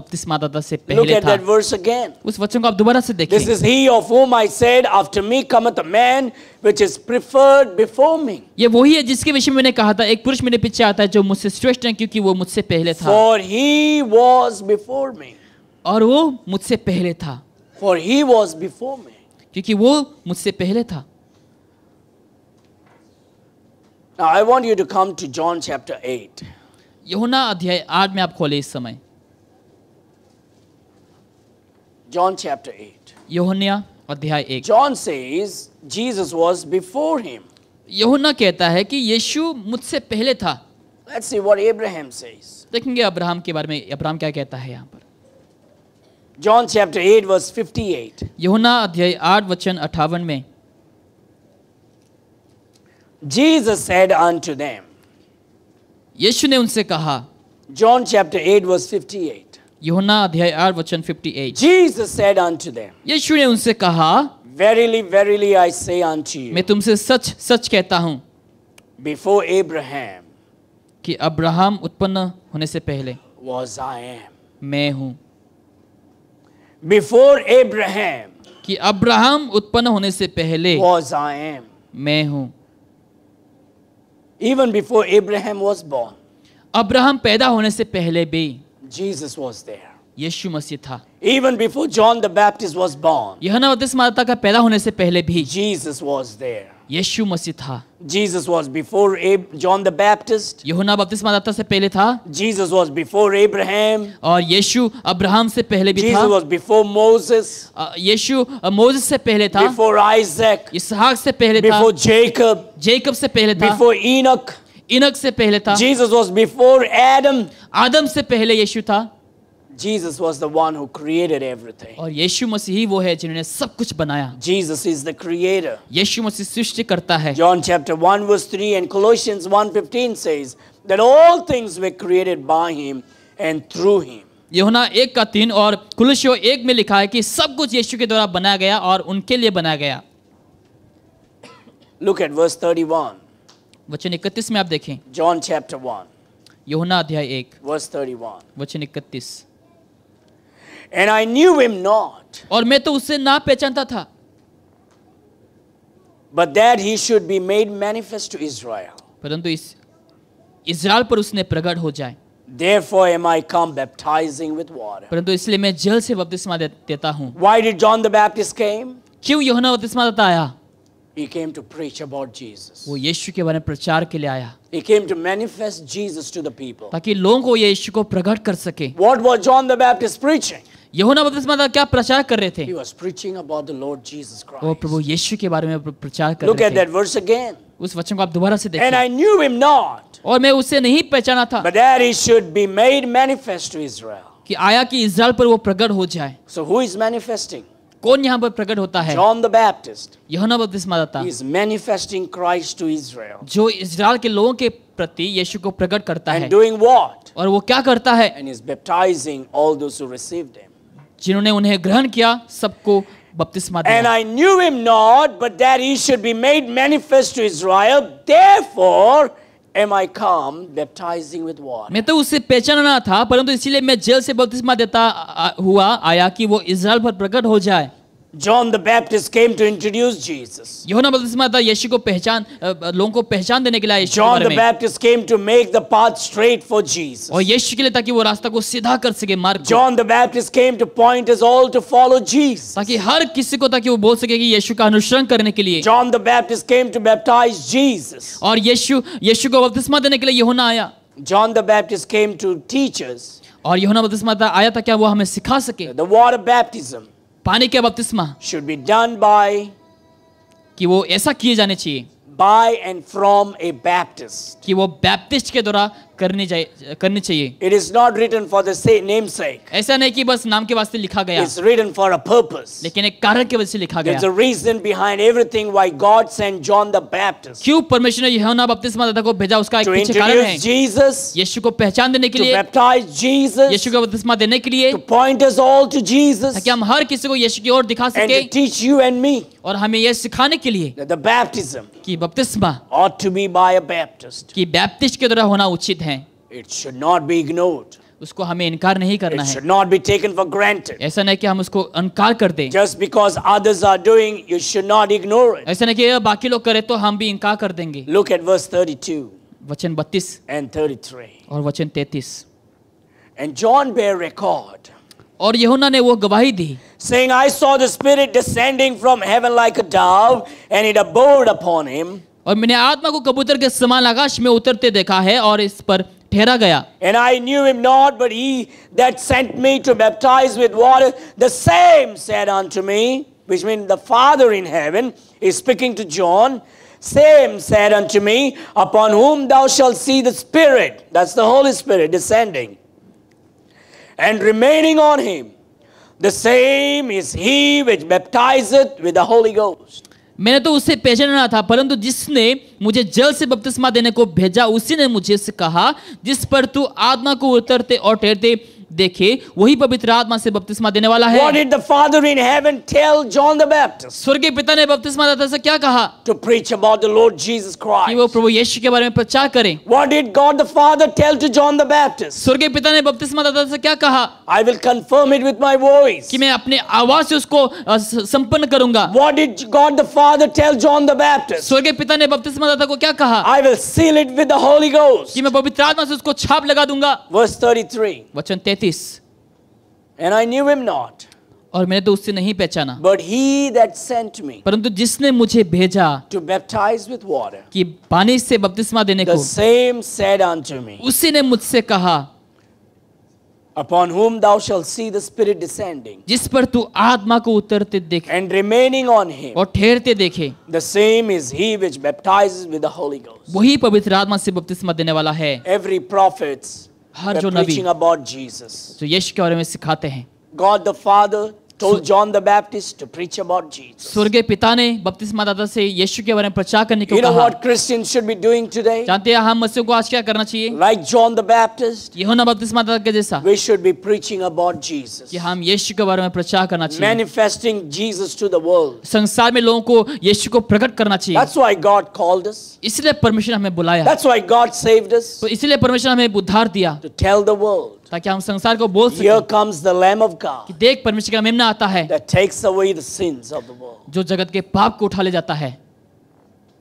दाता से पहले था. Look at that verse again. उस वचन को आप दोबारा से देखें. This is he of whom I said, after me cometh a man which is preferred before me. ये वही है जिसके विषय में मैंने कहा था, एक पुरुष मेरे पीछे आता है जो मुझसे श्रेष्ठ है क्योंकि वो मुझसे पहले था. For he was before me. और वो मुझसे पहले था. For he was before me. क्योंकि वो मुझसे पहले था. Now I want you to come to John chapter 8. यूहन्ना अध्याय 8 में आप खोले इस समय John chapter 8. यूहन्ना अध्याय 1. John says Jesus was before him. यूहन्ना कहता है कि यीशु मुझसे पहले था Let's see what Abraham says. देखेंगे अब्राहम के बारे में अब्राहम क्या कहता है यहाँ पर John chapter 8 verse 58. यूहन्ना अध्याय 8 वचन 58 में Jesus said unto them. यीशु ने उनसे कहा John chapter eight verse fifty-eight. यूहन्ना अध्याय 8 वचन fifty-eight. Jesus said unto them. यीशु ने उनसे कहा Verily verily I say unto you. मैं तुमसे सच सच कहता हूँ. Before Abraham कि अब्राहम उत्पन्न होने से पहले was I am. मैं हूँ. Before Abraham कि अब्राहम उत्पन्न होने से पहले was I am. मैं हूँ. even before Abraham was born, Abraham पैदा होने से पहले भी Jesus was there. यीशु मसीह था Even before John the Baptist was born, यूहन्ना बपतिस्मा का पैदा होने से पहले भी Jesus was there. यीशु मसीह था Jesus was before Ab John the Baptist. यूहन्ना बपतिस्मा दाता से पहले था. Jesus was before Abraham. और यीशु अब्राहम से पहले भी Jesus था. Jesus was before Moses. यीशु मोसेस से पहले था. Before Isaac. इसहाक से पहले था. Before Jacob. जेकब से पहले था. Before Enoch. इनक से पहले था. Jesus was before Adam. आदम से पहले यीशु था. Jesus was the one who created everything. और यीशु मसीह ही वो है जिन्होंने सब कुछ बनाया. Jesus is the creator. यीशु मसीह सृष्टि करता है. John chapter 1 verse 3 and Colossians 1:15 says that all things were created by him and through him. Yohana एक का तीन और कुलशो एक में लिखा है कि सब कुछ यीशु के द्वारा बनाया गया और उनके लिए बनाया गया. Look at verse 31. वचन 31 में आप देखें. John chapter 1. योहना अध्याय 1. Verse 31. वचन 31. and I knew him not. और मैं तो उससे ना पहचानता था But that he should be made manifest to Israel. परंतु इस इज़राइल पर उसने प्रकट हो जाए Therefore am I come baptizing with water. परंतु इसलिए मैं जल से बपतिस्मा दे, देता हूँ Why did John the Baptist came? क्यों योहना बपतिस्मा देता आया He came to preach about Jesus. वो यीशु के बारे में प्रचार के लिए आया He came to manifest Jesus to the people. ताकि लोगों को यीशु को प्रकट कर सके What was John the Baptist preaching? यहोना बपतिस्मा दाता क्या प्रचार कर रहे थे ही was preaching about the lord Jesus Christ ओ प्रभु यीशु के बारे में प्रचार कर रहे थे look at that verse again उस वचन को आप दोबारा से देखें and I knew him not और मैं उसे नहीं पहचाना था but that he should be made manifest to Israel कि आया कि इजराइल पर वो प्रकट हो जाए सो हु इज मैनिफेस्टिंग कौन यहां पर प्रकट होता है जॉन द बैप्टिस्ट यहोना बपतिस्मा दाता is manifesting Christ to Israel जो इजराइल के लोगों के प्रति यीशु को प्रकट करता है doing और वो क्या करता है जिन्होंने उन्हें ग्रहण किया सबको बपतिस्मा दिया and I knew him not but that he should be made manifest to Israel therefore am I come baptizing with water मैं तो उसे पहचानना था परंतु इसीलिए मैं जेल से बपतिस्मा देता हुआ आया कि वो इजराइल पर प्रकट हो जाए John the Baptist came to introduce Jesus. यूहन्ना बपतिस्मादाता यीशु को पहचान लोगों को पहचान देने के लिए यीशु John the Baptist came to make the path straight for Jesus. और यीशु के लिए ताकि वो रास्ता को सीधा कर सके मार्ग John the Baptist came to point us all to follow Jesus. ताकि हर किसी को ताकि वो बोल सके कि यीशु का अनुसरण करने के लिए. John the Baptist came to baptize Jesus. और यीशु यीशु को बपतिस्मा देने के लिए यूहन्ना आया. John the Baptist came to teach us. और यहोना बपतिस्मा आया था क्या वो हमें सिखा सके. The water baptism. पानी के बपतिस्मा शुड बी डन बाय कि वो ऐसा किए जाने चाहिए by and from a Baptist कि वो बैप्टिस्ट के द्वारा करने जाए करने चाहिए it is not written for the name sake ऐसा नहीं कि बस नाम के वास्ते लिखा गया it's written for a purpose लेकिन एक कारण के वजह से लिखा गया it's a reason behind everything why God sent John the Baptist क्यों परमेश्वर ने यूहन्ना बपतिस्मा दाता को भेजा उसका एक पीछे कारण है जीसस यीशु को पहचान देने के लिए टू बैप्टाइज जीसस यीशु को बपतिस्मा देने के लिए to point us all to Jesus ताकि हम हर किसी को यीशु की ओर दिखा सके and teach you and me और हमें यह सिखाने के लिए द बैप्टिज्म की बपतिस्मा ought to be by a Baptist की बैप्टिस्ट के द्वारा होना उचित है It should not be ignored. उसको हमें इनकार नहीं करना It है not be taken for granted. ऐसा नहीं कि हम उसको अनकार कर दें Just because others are doing, you should not ignore it. ऐसा नहीं कि बाकी लोग करें तो हम भी इनकार कर देंगे Look at verse 32 वचन 32 and 33. और वचन 33 And John bear record. और यहुना ने वो गवाही दी saying I saw the spirit descending from heaven like a dove and it abode upon him और मैंने आत्मा को कबूतर के समान आकाश में उतरते देखा है और इस पर ठहरा गया and I knew him not but he that sent me to baptize with water the same said unto me which mean the father in heaven is speaking to John same said unto me, Upon whom thou shalt see the Spirit, that's the Holy Spirit descending, and remaining on him, the same is he which baptizeth with the Holy Ghost. मैंने तो उसे पहचाना था परंतु जिसने मुझे जल से बपतिस्मा देने को भेजा उसी ने मुझे से कहा जिस पर तू आत्मा को उतरते और ठहरते देखिए वही पवित्र आत्मा से बपतिस्मा देने वाला है What did the Father in heaven tell John the Baptist? स्वर्गीय पिता ने बपतिस्मा दाता से क्या कहा? To preach about the Lord Jesus Christ. कि वो प्रभु यीशु के बारे में प्रचार करें. What did God the Father tell to John the Baptist? स्वर्गीय पिता ने बपतिस्मा दाता से क्या कहा? I will confirm it with my voice. कि मैं अपने आवाज से उसको संपन्न करूंगा. What did God the Father tell John the Baptist? स्वर्गीय पिता ने बपतिस्मा दाता को क्या कहा? I will seal it with the Holy Ghost. कि मैं पवित्र आत्मा से उसको छाप लगा दूंगा. Verse 33. वचन 33 तैतीस and I knew him not और मैंने तो उससे नहीं पहचाना but he that sent me परंतु जिसने मुझे भेजा टू बैप्टाइज विद वाटर कि पानी से बपतिस्मा देने को सेम सेड अनटू मी उसी ने मुझसे कहा upon whom thou shalt see the spirit descending जिस पर तू आत्मा को उतरते देखे and remaining on him और ठहरते देखे the same is he which baptizes with the holy ghost वही पवित्र आत्मा से बपतिस्मा देने वाला है every prophets हर जो नबी अबाउट जीसस तो यीशु के बारे में सिखाते हैं God the father told John the Baptist to preach about Jesus. पिता ने बपतिस्मा से के बारे में प्रचार करने को कहा। You know what Christians should be doing today? जानते हैं हम मसीह को आज क्या करना चाहिए? Like John the Baptist. बपतिस्मा के जैसा। We should be preaching about Jesus. कि हम के बारे में प्रचार करना चाहिए। Manifesting Jesus to the world. संसार में लोगों को को प्रकट करना चाहिए। That's why God called us. इसलिए That's why God saved us. To tell the world. ताकि हम संसार को बोल सकें Here comes the Lamb of God कि देख परमेश्वर का मेमना आता है that takes away the sins of the world जो जगत के पाप को उठा ले जाता है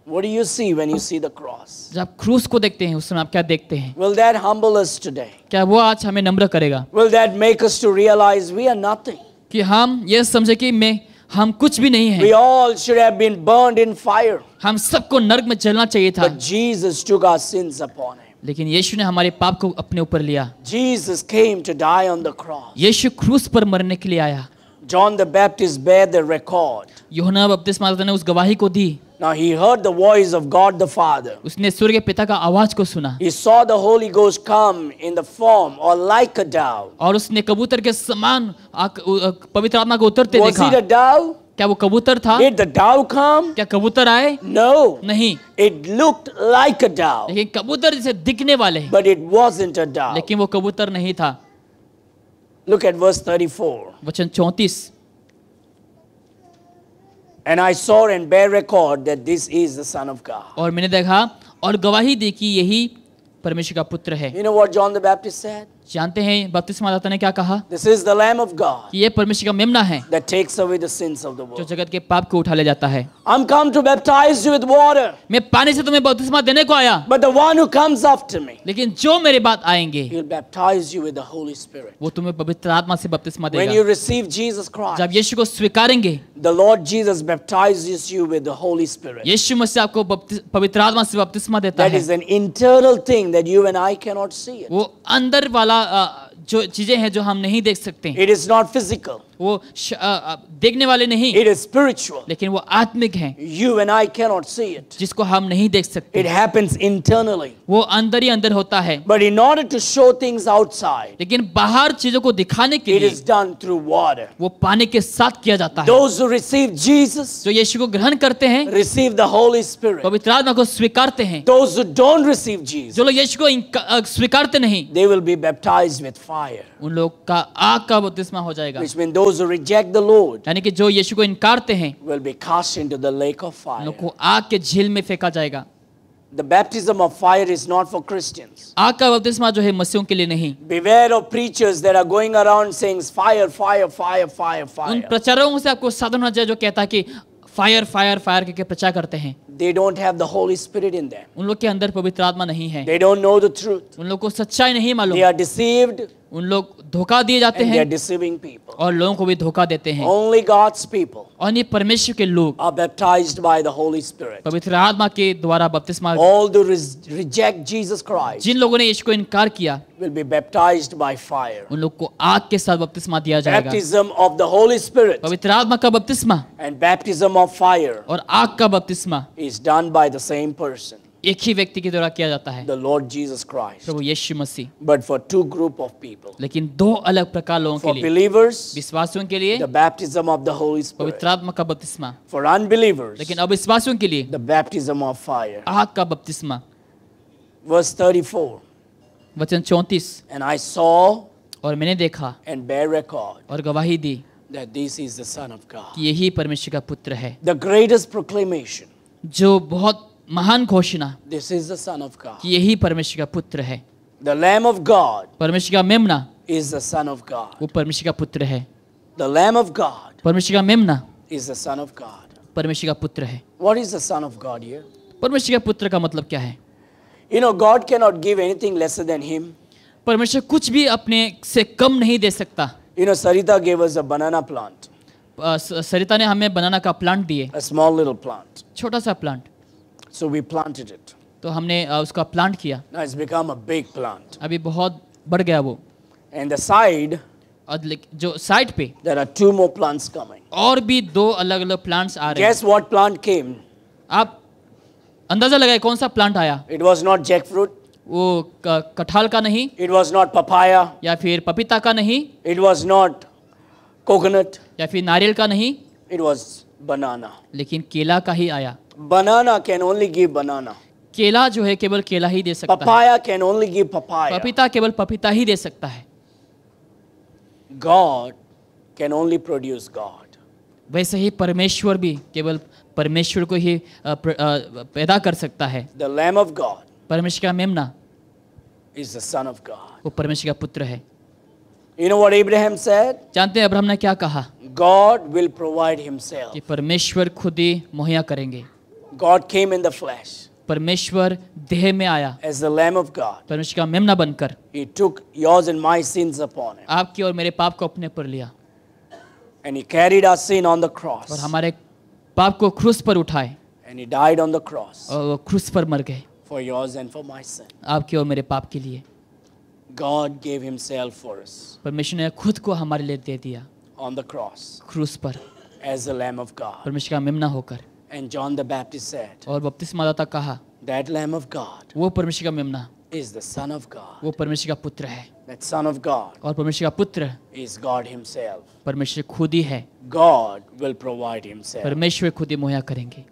What do you see when you see the cross? जब क्रूस को देखते हैं उस समय आप क्या देखते हैं Will that humble us today? क्या वो आज हमें नम्र करेगा Will that make us to realize we are nothing? कि हम ये समझे कि मैं हम कुछ भी नहीं हैं। We all should have been burned in fire. हम सबको नरक में जलना चाहिए था। But Jesus took our sins upon him. लेकिन यीशु ने हमारे पाप को अपने ऊपर लिया Jesus came to die on the cross. यीशु क्रूस पर मरने के लिए आया John the Baptist bear the record. यूहन्ना बपतिस्मा ने उस गवाही को दी Now he heard the voice of God the Father. उसने सूर्य पिता का आवाज को सुना He saw the Holy Ghost come in the form or like a dove. और उसने कबूतर के समान पवित्र आत्मा को उतरते देखा Was it a dove? क्या वो कबूतर था Did the dove come? क्या कबूतर आए No. नहीं It looked like a dove. लेकिन कबूतर जैसे दिखने वाले हैं But it wasn't a dove. लेकिन वो कबूतर नहीं था Look at verse 34. वचन 34 And I saw and bear record that this is the son of God. और मैंने देखा और गवाही दी कि यही परमेश्वर का पुत्र है You know what John the Baptist said? जानते हैं बपतिस्मा दाता ने क्या कहा this is the lamb of God ये परमेश्वर का मेमना है that takes away the sins of the world जो जगत के पाप को उठा ले जाता है I am come to baptize you with water मैं पानी से तुम्हें बपतिस्मा देने को आया but the one who comes after me लेकिन जो मेरे बाद आएंगे he will baptize you with the holy spirit वो तुम्हें पवित्र आत्मा से बपतिस्मा देगा when you receive Jesus Christ जब यीशु को स्वीकारेंगे the lord Jesus baptizes you with the holy spirit यीशु मसीह आपको पवित्र आत्मा से बपतिस्मा देता है that is an internal thing that you and I can not see it वो अंदर वाला जो चीजें हैं जो हम नहीं देख सकते इट इज नॉट फिजिकल वो देखने वाले नहीं इट इज स्पिरिचुअल लेकिन वो आत्मिक हैं you and I can not see it जिसको हम नहीं देख सकते इट हैपेंस इंटरनली वो अंदर ही अंदर होता है but in order to show things outside लेकिन बाहर चीजों को दिखाने के लिए वो पानी के साथ किया जाता है दोज रिसीव जो यीशु को ग्रहण करते हैं रिसीव द होली स्पिरिट पवित्र आत्मा को स्वीकारते हैं दोज जो लोग यीशु को स्वीकारते नहीं they will be baptized with fire उन लोग का आग का बपतिस्मा हो जाएगा those who reject the Lord यानी कि जो यीशु को इनकारते हैं will be cast into the lake of fire उनको आग के झील में फेंका जाएगा The baptism of fire is not for Christians. आग का बपतिस्मा जो है मसीहों के लिए नहीं. Beware of preachers that are going around saying fire, fire, fire, fire, fire. उन प्रचारकों से आपको सावधान होना चाहिए जो कहता कि फायर फायर फायर करके प्रचार करते हैं they don't have the holy spirit in them उन लोग के अंदर पवित्र आत्मा नहीं है they don't know the truth उन लोग को सच्चाई नहीं मालूम दे आर डिसीव्ड उन लोग धोखा दिए जाते हैं और लोगों को भी धोखा देते हैं और परमेश्वर के लोग पवित्र आत्मा के द्वारा बपतिस्मा all the reject Jesus Christ जिन लोगों ने इसको इनकार किया will be baptized by fire उन लोग को आग के साथ बपतिस्मा दिया जाएगा baptism of the holy spirit पवित्र आत्मा का बपतिस्मा एंड बैप्टिज्म ऑफ फायर और आग का बपतिस्मा is done by the same person एक ही व्यक्ति के द्वारा किया जाता है लॉर्ड जीसस क्राइस्ट प्रभु यीशु मसीह but for two group of people लेकिन दो अलग प्रकार लोगों के लिए बिलीवर्स विश्वासियों के लिए the baptism of the holy spirit पवित्र आत्मा का बपतिस्मा फॉर अनबिलीवर्स लेकिन अविश्वासियों के लिए द बैप्टिज्म ऑफ फायर आग का बपतिस्मा वर्स 34 वचन 34 एंड आई सॉ और मैंने देखा एंड बेयर रिकॉर्ड और गवाही दी that this is the son of God यही परमेश्वर का पुत्र है द ग्रेटेस्ट प्रोक्लेमेशन जो बहुत महान घोषणा this is the son of God यही परमेश्वर का पुत्र है द लैम ऑफ गॉड परमेश्वर का मेमना is the son of God वो परमेश्वर का पुत्र है द लैम ऑफ गॉड परमेश्वर का मेमना is the son of God परमेश्वर का पुत्र है what is the son of God here परमेश्वर का पुत्र का मतलब क्या है you know God can not give anything lesser than him परमेश्वर कुछ भी अपने से कम नहीं दे सकता you know Sarita gave us a banana plant Sarita ने हमें बनाना का प्लांट दिए अ स्मॉल लिटिल प्लांट छोटा सा plant So we planted it. तो हमने उसका प्लांट किया Now it's become a big plant. अभी बहुत बढ़ गया वो And the side और जो साइड पे there are two more plants coming. और भी दो अलग अलग प्लांट्स आ रहे हैं Guess what plant came? आप अंदाजा लगाए कौन सा प्लांट आया it was not jackfruit वो कटहल का नहीं इट वॉज नॉट पपाया या फिर पपीता का नहीं इट वॉज नॉट कोकोनट या फिर नारियल का नहीं इट वॉज बनाना लेकिन केला का ही आया banana can only give banana केला जो है केवल केला ही दे सकता papaya can only give papaya पपीता केवल पपीता ही दे सकता है God can only produce God वैसे ही परमेश्वर भी केवल परमेश्वर को ही पैदा कर सकता है परमेश्वर का मेमना is the son of God वो परमेश्वर का पुत्र है you know what Abraham said जानते हैं अब्राहम ने क्या कहा गॉड विल प्रोवाइड हिमसेल्फ कि परमेश्वर खुद ही मुहैया करेंगे God came in the flesh. परमेश्वर देह में आया as the lamb of God. परमेश्वर का मेमना बनकर He took yours and my sins upon him. आपके और मेरे पाप को अपने पर लिया and he carried our sin on the cross. और हमारे पाप को क्रूस पर उठाए and he died on the cross. और वो क्रूस पर मर गए for yours and for my sin. आपके और मेरे पाप के लिए God gave himself for us. परमेश्वर ने खुद को हमारे लिए दे दिया on the cross. क्रूस पर as the lamb of God. परमेश्वर का मेमना होकर And John the Baptist said, और बपतिस्मा दाता कहा That Lamb of God वो परमेश्वर का मेमना is the Son of God. वो परमेश्वर का पुत्र है That Son of God और परमेश्वर का पुत्र is God Himself. परमेश्वर खुद ही है God will provide Himself. परमेश्वर खुद ही मुहैया करेंगे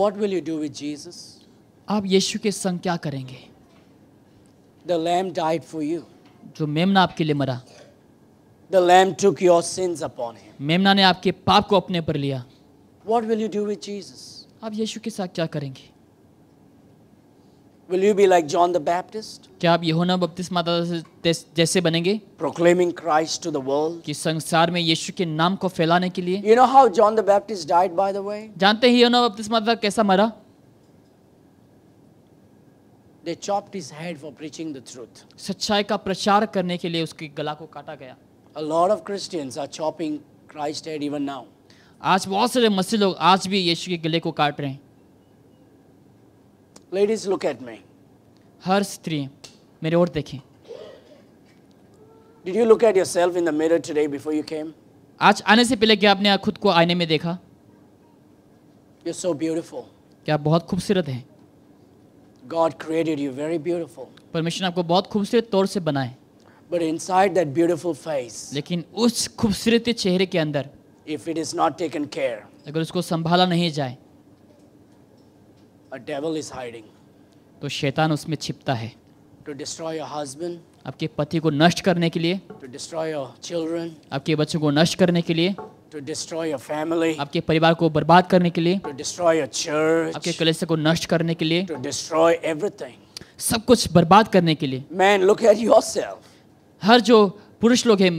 What will you do with Jesus? आप यीशु के संग क्या करेंगे The lamb died for you. जो मेमना आपके लिए मरा The lamb took your sins upon him. मेमना ने आपके पाप को अपने पर लिया What will you do with Jesus? आप यीशु के साथ क्या करेंगे Will you be like John the Baptist? क्या आप यहोना बपतिस्मा जैसे बनेंगे? Proclaiming Christ to the world. कि संसार में यीशु के नाम को फैलाने के लिए. You know how John the Baptist died by the way? जानते हैं यहोना बपतिस्मा कैसा मरा? They chopped his head for preaching the truth. सच्चाई का प्रचार करने के लिए उसकी गला को काटा गया. A lot of Christians are chopping Christ's head even now. आज बहुत सारे मसीह लोग आज भी यीशु के गले को काट रहे हैं Ladies look at me. हर स्त्री मेरे ओर देखें Did you look at yourself in the mirror today before you came? आज आने से पहले क्या आपने खुद को आईने में देखा You're so beautiful. क्या आप बहुत खूबसूरत हैं God created you very beautiful. परमेश्वर ने आपको बहुत खूबसूरत तौर से बनाए But inside that beautiful face, लेकिन उस खूबसूरत चेहरे के अंदर if it is not taken care, अगर उसको संभाला नहीं जाए a devil is hiding, तो शैतान उसमें छिपता है to destroy your husband, आपके पति को नष्ट करने के लिए to destroy your children, आपके बच्चों को नष्ट करने के लिए to destroy your family, आपके परिवार को बर्बाद करने के लिए to destroy your church, आपके कलेसे को नष्ट करने के लिए to destroy everything. सब कुछ बर्बाद करने के लिए Man, look at yourself. हर जो पुरुष लोग हैं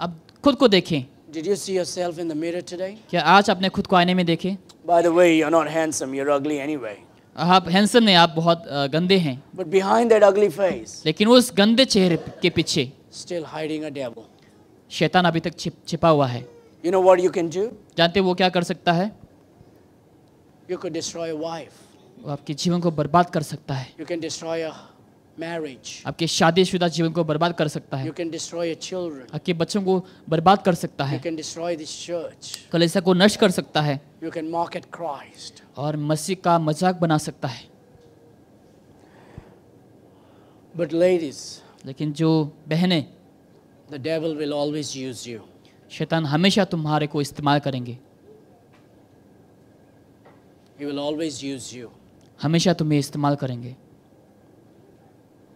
अब खुद को देखें Did you see yourself in the mirror today? क्या आज आपने खुद को आईने में देखे By the way, you're not handsome, you're ugly anyway. आप हैंडसम नहीं आप बहुत गंदे हैं But behind that ugly face, लेकिन उस गंदे चेहरे के पीछे still hiding a devil. शैतान अभी तक छिप छिपा हुआ है You know what you can do? जानते वो क्या कर सकता है You could destroy a wife. वो आपके जीवन को बर्बाद कर सकता है You can destroy a marriage. आपके शादीशुदा जीवन को बर्बाद कर सकता है you can destroy your children. आपके बच्चों को बर्बाद कर सकता है you can destroy this church. कलिसा को नष्ट कर सकता है you can mock at Christ. और मसीह का मजाक बना सकता है But ladies, लेकिन जो बहनें the devil will always use you. शैतान हमेशा तुम्हारे को इस्तेमाल करेंगे He will always use you. हमेशा तुम्हें इस्तेमाल करेंगे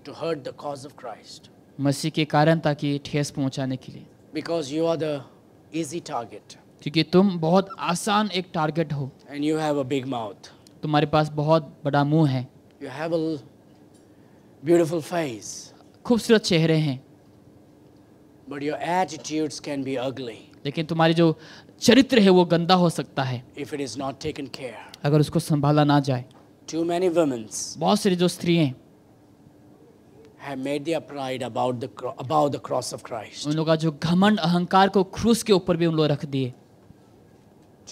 to hurt the cause of Christ. मसीह के कारण ताकि ठेस पहुंचाने के लिए because you are the easy target. क्योंकि तुम बहुत आसान एक टारगेट हो and you have a big mouth. तुम्हारे पास बहुत बड़ा मुंह है You have a beautiful face. खूबसूरत चेहरे हैं But your attitudes can be ugly. लेकिन तुम्हारी जो चरित्र है वो गंदा हो सकता है If it is not taken care. अगर उसको संभाला ना जाए Too many women. बहुत सारी जो स्त्री हैं have made their pride about the about the cross of Christ. उन लोगों का जो घमंड अहंकार को क्रूस के ऊपर भी उन लोग रख दिए.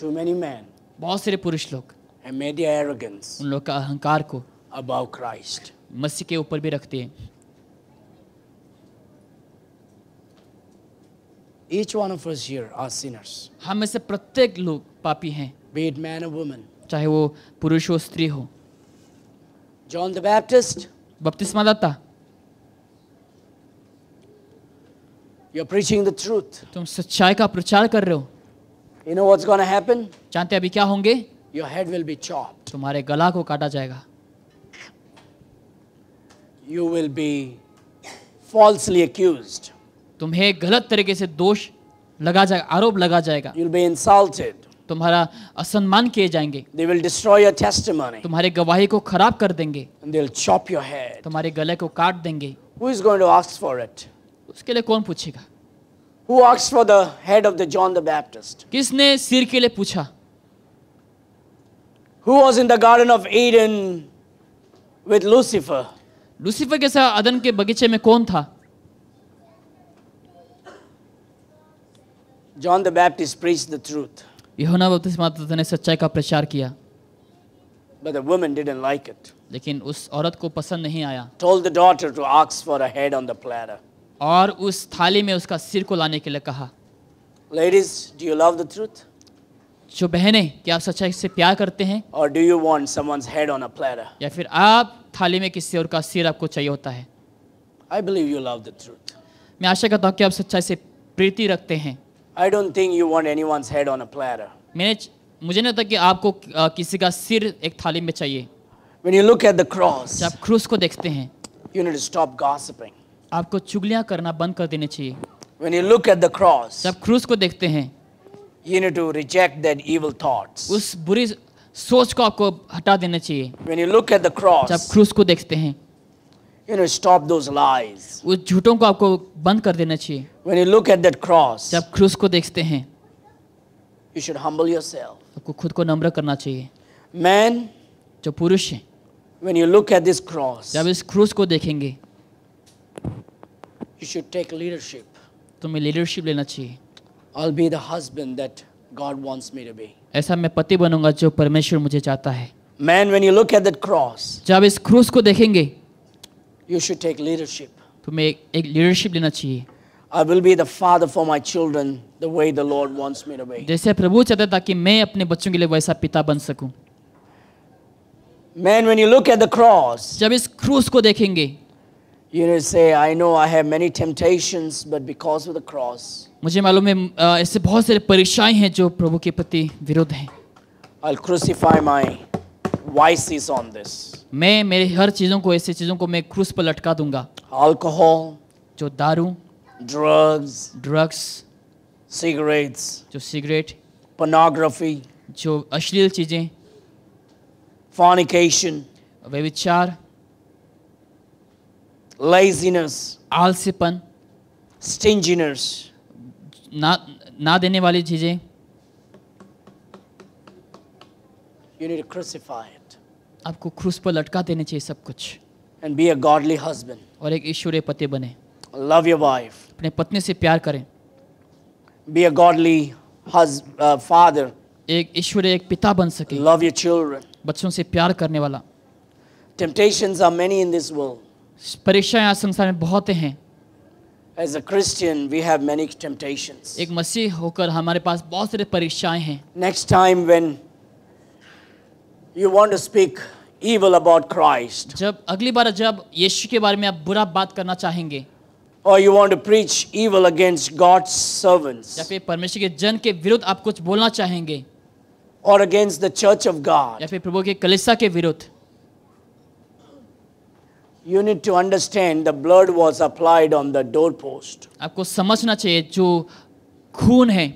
Too many men. बहुत सारे पुरुष लोग. Have made their arrogance. उन लोगों का अहंकार को About Christ. मसीह के ऊपर भी रखते हैं. Each one of us here are sinners. हम में से प्रत्येक लोग पापी हैं. Be it man or woman. चाहे वो पुरुष हो स्त्री हो. John the Baptist. बपतिस्मा दाता You're preaching the truth. तुम सच्चाई का प्रचार कर रहे हो. You know what's going to happen? जानते अभी क्या होंगे? Your head will be chopped. तुम्हारे गला को काटा जाएगा. You will be falsely accused. तुम्हें गलत तरीके से दोष लगा जाएगा आरोप लगा जाएगा You'll be insulted. तुम्हारा असम्मान किए जाएंगे They will destroy your testimony. तुम्हारे गवाही को खराब कर देंगे And they'll chop your head. तुम्हारे गले को काट देंगे Who is going to ask for it? उसके लिए कौन पूछेगा Who asked for the head of the John the Baptist? किसने सिर के लिए पूछा Who was in the garden of Eden with Lucifer? Lucifer के साथ अदन के बगीचे में कौन था John the Baptist preached the truth. यहोना बपतिस्मा तथा ने सच्चाई का प्रचार किया But the woman didn't like it. लेकिन उस औरत को पसंद नहीं आया Told the daughter to ask for a head on the platter. और उस थाली में उसका सिर को लाने के लिए कहा ladies do you love the truth जो बहने क्या आप सच्चाई से प्यार करते हैं और do you want someone's head on a platter या फिर आप थाली में किसी और का सिर आपको चाहिए होता है I believe you love the truth मैं आशा करता हूँ कि आप सच्चाई से प्रीति रखते हैं I don't think you want anyone's head on a platter मैंने मुझे नहीं लगता कि आपको किसी का सिर एक थाली में चाहिए When you look at the cross, जब क्रूस को देखते हैं, you need to stop gossiping. आपको चुगलियां करना बंद कर देने चाहिए When you look at the cross, जब क्रूस को देखते हैं you need to reject that evil thoughts. उस बुरी सोच को आपको हटा देना चाहिए When you look at the cross, जब क्रूस को देखते हैं you know, stop those lies. उस झूठों को आपको बंद कर देना चाहिए When you look at that cross, जब क्रूस को देखते हैं you should humble yourself. आपको खुद को नम्र करना चाहिए Man, जो पुरुष हैं When you look at this cross, जब इस क्रूस को देखेंगे you should take leadership. tumhe leadership lena chahiye I'll be the husband that God wants me to be. aisa main pati banunga jo parmeshwar mujhe chahta hai Man, when you look at that cross, jab is cross ko dekhenge you should take leadership. tumhe ek leadership lena chahiye I will be the father for my children the way the Lord wants me to be. jaise prabhu chahta tha ki main apne bachchon ke liye waisa pita ban sakun Man, when you look at the cross, jab is cross ko dekhenge You know, say, I know I have many temptations, but because of the cross. मुझे मालूम है ऐसे बहुत सारे परीक्षाएं हैं जो प्रभु के प्रति विरोध हैं. I'll crucify my vices on this. मैं मेरे हर चीजों को ऐसे चीजों को मैं क्रूस पर लटका दूंगा. Alcohol. जो दारू. Drugs. Drugs. Cigarettes. जो सिगरेट. Pornography. जो अश्लील चीजें. Fornication. व्यभिचार. laziness आलसीपन stinginess ना ना देने वाली चीजें you need to crucify it आपको क्रूस पर लटका देना चाहिए सब कुछ and be a godly husband और एक ईश्वरीय पति बने love your wife अपने पत्नी से प्यार करें be a godly husband uh, father एक ईश्वरीय एक पिता बन सके love your children बच्चों से प्यार करने वाला temptations are many in this world परीक्षाएं आज संसार में बहुत हैं As a Christian, we have many temptations. एक मसीह होकर हमारे पास बहुत सारे परीक्षाएं हैं Next time when you want to speak evil about Christ जब अगली बार जब यीशु के बारे में आप बुरा बात करना चाहेंगे or you want to preach evil against God's servants या फिर परमेश्वर के जन के विरुद्ध आप कुछ बोलना चाहेंगे or against the church of God या फिर प्रभु के कलिसा के विरुद्ध you need to understand the blood was applied on the doorpost. आपको समझना चाहिए जो खून है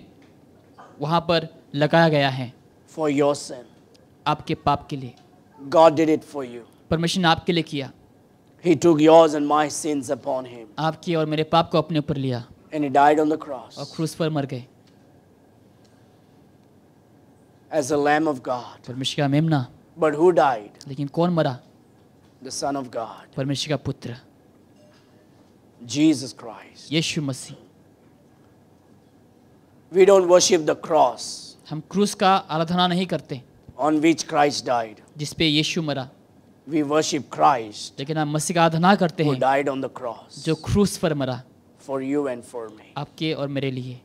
वहां पर लगाया गया है For your sin. आपके पाप के लिए God did it for you. परमेश्वर ने आपके लिए किया He took yours and my sins upon him. आपकी और मेरे पाप को अपने ऊपर लिया And he died on the cross. और क्रूस पर मर गए As the lamb of God. परमेश्वर का मेमना But who died? लेकिन कौन मरा the son of god parmeshwar ka putra jesus christ yeshu masi we don't worship the cross hum cross ka aradhana nahi karte on which christ died jis pe yeshu mara we worship christ lekin hum masi ka aradhana karte hain who died on the cross jo cross par mara for you and for me aapke aur mere liye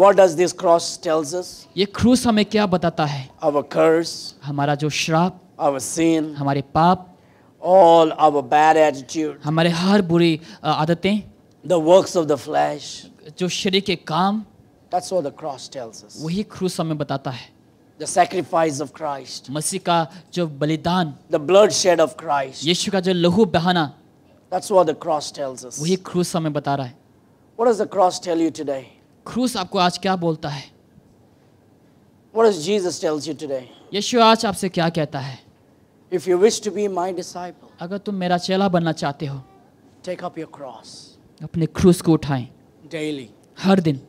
What does this cross tells us? ये क्रूस हमें क्या बताता है Our curse, हमारा जो श्राप our sin, हमारे पाप all our bad attitude हमारे हर बुरी आदतें the works of the flesh जो शरीर के काम that's what the cross tells us वही क्रूस हमें बताता है the sacrifice of Christ मसीह का जो बलिदान the blood shed of Christ यीशु का जो लहू बहाना that's what the cross tells us वही क्रूस हमें बता रहा है what does the cross tell you today क्रूस आपको आज क्या बोलता है what does Jesus tells you today यीशु आज आपसे क्या कहता है If you wish to be my disciple, अगर तुम मेरा चेला बनना चाहते हो take up your cross. अपने क्रूस को उठाएं daily. हर दिन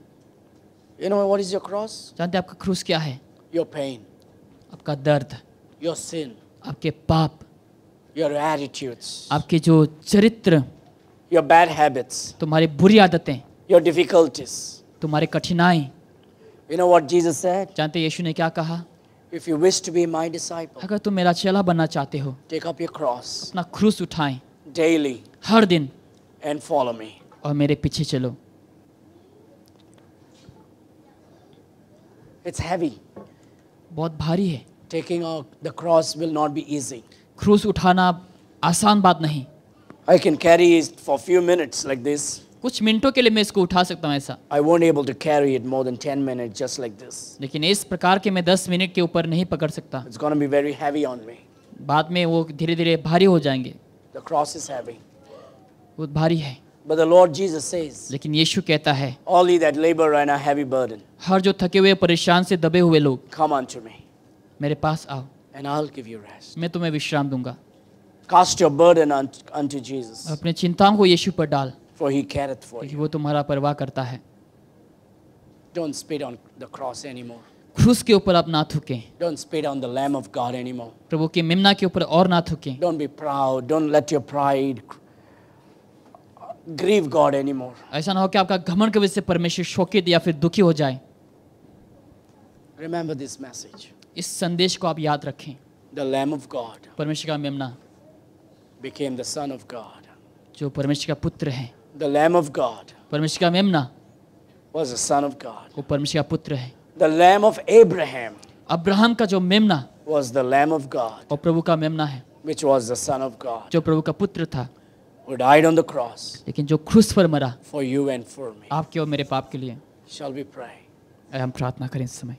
You know what is your cross? जानते हैं आपका क्रूस क्या है Your pain. आपका दर्द Your sin. आपके पाप Your attitudes. आपके जो चरित्र Your bad habits. तुम्हारी बुरी आदतें Your difficulties. तुम्हारी कठिनाई You know what Jesus said? जानते हैं यीशु ने क्या कहा If you wish to be my disciple, अगर तुम मेरा चेला बनना चाहते हो take up your cross अपना क्रूस उठाएं daily हर दिन and follow me. और मेरे पीछे चलो It's heavy. बहुत भारी है Taking out the cross will not be easy. क्रूस उठाना आसान बात नहीं I can carry it for few minutes like this. कुछ मिनटों के लिए मैं इसको उठा सकता हूं ऐसा I won't able to carry it more than 10 minute just like this लेकिन इस प्रकार के मैं 10 मिनट के ऊपर नहीं पकड़ सकता it's gonna be very heavy on me बाद में वो धीरे-धीरे भारी हो जाएंगे द क्रॉस इज हैवी वो भारी है But the Lord Jesus says, लेकिन यीशु कहता है All ye that labor and are heavy burden, हर जो थके हुए परेशान से दबे हुए लोग come unto me, मेरे पास आओ and I'll give you rest. मैं तुम्हें विश्राम दूंगा Cast your burden unto, unto Jesus. अपने चिंताओं को यीशु पर डाल for he careth for you. वो तुम्हारा परवाह करता है Don't spit on the cross anymore. क्रूस के ऊपर आप ना थूकें Don't spit on the lamb of God anymore. प्रभु के मेमना के ऊपर और ना थूकें Don't be proud. Don't let your pride grieve God anymore. ऐसा ना हो कि आपका घमंड की वजह से परमेश्वर शोकित या फिर दुखी हो जाए Remember this message. इस संदेश को आप याद रखें The lamb of God. परमेश्वर का मेमना became the son of God. जो परमेश्वर का पुत्र है The Lamb of God. परमेश्वर का मेमना was the son of God. वो परमेश्वर का पुत्र है. The Lamb of Abraham. Abraham का जो मेमना was the Lamb of God. वो प्रभु का मेमना है. Which was the son of God. जो प्रभु का पुत्र था. Who died on the cross. लेकिन जो क्रूस पर मरा. For you and for me. आपके और मेरे पाप के लिए. Shall we pray? हम प्रार्थना करें इस समय.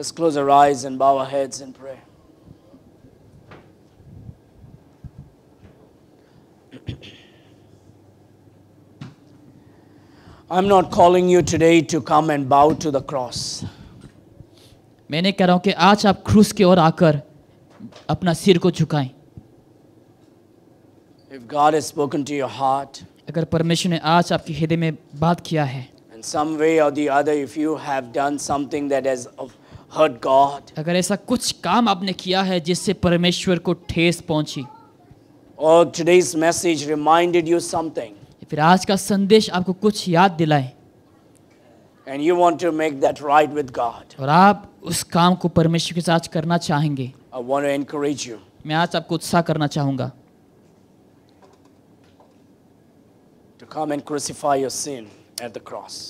Let's close our eyes and bow our heads in prayer. [clears throat] I'm not calling you today to come and bow to the cross. मैंने कह रहा हूं कि आज आप क्रूस की ओर आकर अपना सिर को झुकाएं If God has spoken to your heart, अगर परमेश्वर ने आज आपके हृदय में बात किया है in some way or the other if you have done something that has hurt God. अगर ऐसा कुछ काम आपने किया है जिससे परमेश्वर को ठेस पहुंची Or today's message reminded you something. फिर आज का संदेश आपको कुछ याद दिलाए And you want to make that right with God. और आप उस काम को परमेश्वर के साथ करना चाहेंगे I want to encourage you. मैं आज आपको उत्साह करना चाहूंगा To come and crucify your sin at the cross.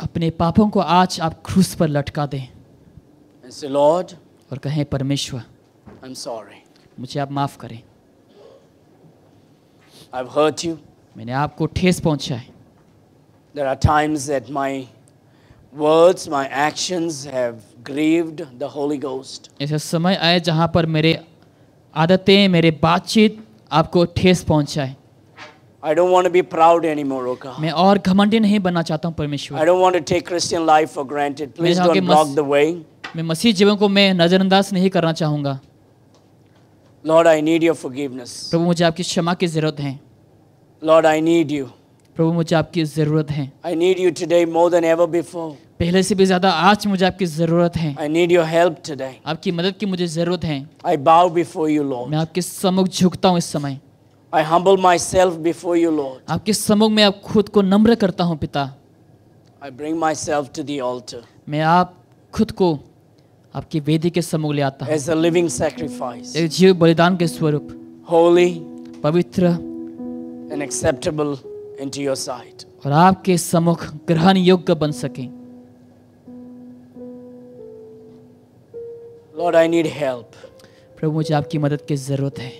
अपने पापों को आज आप क्रूस पर लटका दें and say lord aur kahe parmeshwar i'm sorry मुझे आप माफ करें i've hurt you मैंने आपको ठेस पहुंचा है there are times that my words my actions have grieved the holy ghost ऐसा समय आए जहां पर मेरे आदतें मेरे बातचीत आपको ठेस पहुंचाए I don't want to be proud anymore, O God. मैं और घमंडी नहीं बनना चाहता हूं परमेश्वर I don't want to take Christian life for granted. Please don't block the way. मैं मसीह जीवन को मैं नज़रअंदाज नहीं करना चाहूंगा lord I need your forgiveness प्रभु मुझे आपकी क्षमा की ज़रूरत है लॉर्ड आई नीड यू प्रभु मुझे आपकी ज़रूरत है I need you today more than ever before पहले से भी ज्यादा आज मुझे आपकी जरूरत है I need your help today आपकी मदद की मुझे जरूरत है आई बाउ बिफोर यू लॉर्ड मैं आपके सम्मुख झुकता हूं इस समय I humble myself before you lord आपके सम्मुख में आप खुद को नम्र करता हूँ पिता I bring myself to the altar मैं आप खुद को आपकी वेदी के सम्मुख ले आता है एज अ लिविंग सैक्रिफाइस एक जीव बलिदान के स्वरूप होली पवित्र and acceptable into your sight और आपके सम्मुख ग्रहण योग्य बन सके लॉर्ड आई नीड हेल्प प्रभु मुझे आपकी मदद की जरूरत है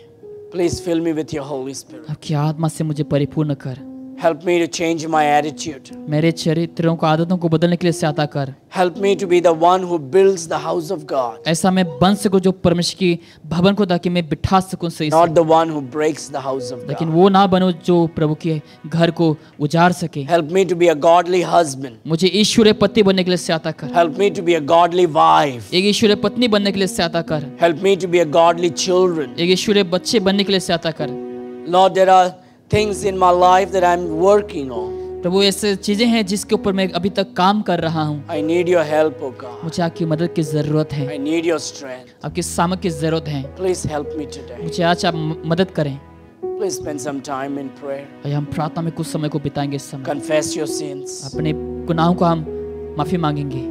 please fill me with your holy spirit आपकी आत्मा से मुझे परिपूर्ण कर Help me to change my attitude. mere charitron ko aadaton ko badalne ke liye sahayata kar Help me to be the one who builds the house of God. aisa main ban sakun jo parmeshwar ki bhavan ko ताकि main bitha sakun sahi Not the one who breaks the house of God. lekin wo na bano jo prabhu ke ghar ko उजाड़ sake Help me to be a godly husband. mujhe ishwar ke pati banne ke liye sahayata kar Help me to be a godly wife. ek ishwar ईश्वरीय patni banne ke liye sahayata kar Help me to be a godly children. ek ishwar ke बच्चे banne ke liye sahayata kar Lord there are things in my life that I'm working on. प्रभु ऐसे चीजें हैं जिसके ऊपर मैं अभी तक काम कर रहा हूँ आई नीड योर हेल्प मुझे आपकी मदद की जरूरत है आई नीड योर स्ट्रेंथ आपकी सामक की जरूरत है प्लीज हेल्प मी टुडे मुझे आज आप मदद करें Please spend some time in prayer. हम प्रार्थना में कुछ समय को बिताएंगे इस समय. Confess your sins. अपने गुनाहों को हम माफी मांगेंगे.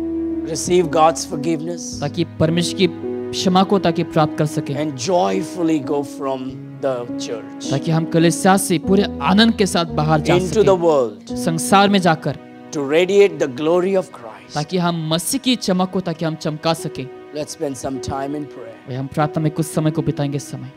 Receive God's forgiveness. ताकि परमेश्वर की क्षमा को ताकि प्राप्त कर सके एंड जॉयफुली गो फ्रॉम ताकि हम कलिसिया से पूरे आनंद के साथ बाहर जा सके द वर्ल्ड संसार में जाकर to radiate the glory of Christ ताकि हम मसीह की चमक को ताकि हम चमका सके let's spend some time in prayer हम प्रार्थना में कुछ समय को बिताएंगे समय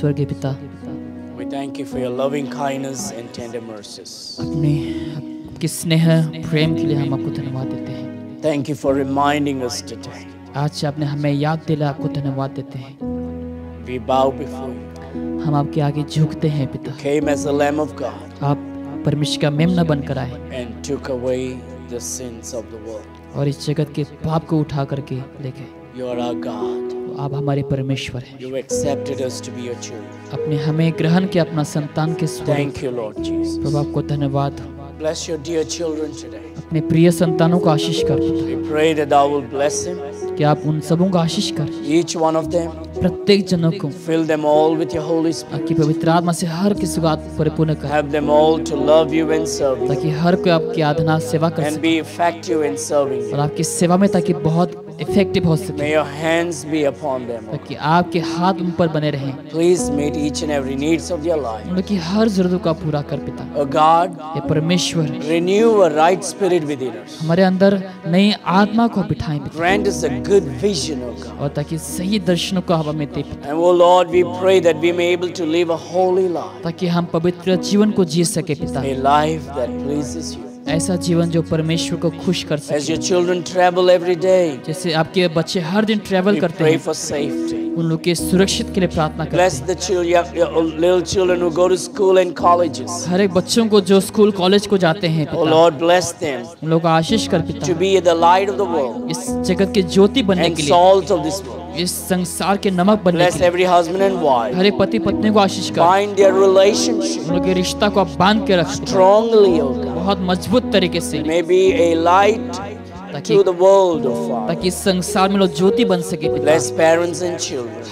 स्वर्गीय पिता We thank you for your loving kindness and tender mercies. अपने आपके स्नेह प्रेम के लिए हम आपको धन्यवाद देते हैं Thank you for reminding us today. आज आपने हमें याद दिला आपको धन्यवाद देते हैं We bow before you. हम आपके आगे झुकते हैं पिता Came as a lamb of God. आप परमेश्वर का मेमना बनकर आए And took away the sins of the world. और इस जगत के पाप को उठा करके ले गए You are our God. आप हमारे परमेश्वर हैं you accepted us to be your children अपने हमें ग्रहण किया अपना संतान के thank you lord jesus प्रभु आपको धन्यवाद bless your dear children today अपने प्रिय संतानों को आशीष कर we pray that thou will bless them कि आप उन सबों को आशीष कर each one of them प्रत्येक जनों को fill them all with your holy spirit कि पवित्र आत्मा से हर की सुगात परिपूर्ण कर have them all to love you and serve you ताकि हर कोई आपकी आराधना सेवा कर सके and be effective in serving you और आपकी सेवा में ताकि बहुत इफेक्टिव हो सके your hands be upon them ताकि आपके हाथ उन पर बने रहें please meet each and every needs of your life उनकी हर जरूरत का पूरा कर पिता ओ गॉड हे परमेश्वर renew a right spirit within us हमारे अंदर नई आत्मा को बिठाएं पिता grant us a good vision O God और ताकि सही दर्शन को हवा में दे पिता and O lord we pray that we may able to live a holy life ताकि हम पवित्र जीवन को जी सके पिता a life that pleases you ऐसा जीवन जो परमेश्वर को खुश कर सके जैसे आपके बच्चे हर दिन ट्रेवल करते हैं उन लोग के सुरक्षित के लिए प्रार्थना करते हर एक बच्चों को जो स्कूल कॉलेज को जाते हैं oh उन लोग आशीष कर पिता इस जगत के ज्योति बनने के लिए इस संसार के नमक बनने के लिए हर पति पत्नी को आशीष कर उनके रिश्ता को आप बांध के रख स्ट्रॉन्गली बहुत मजबूत तरीके से मे बी ए लाइट ताकि the world of God. ताकि संसार में लोग ज्योति बन सके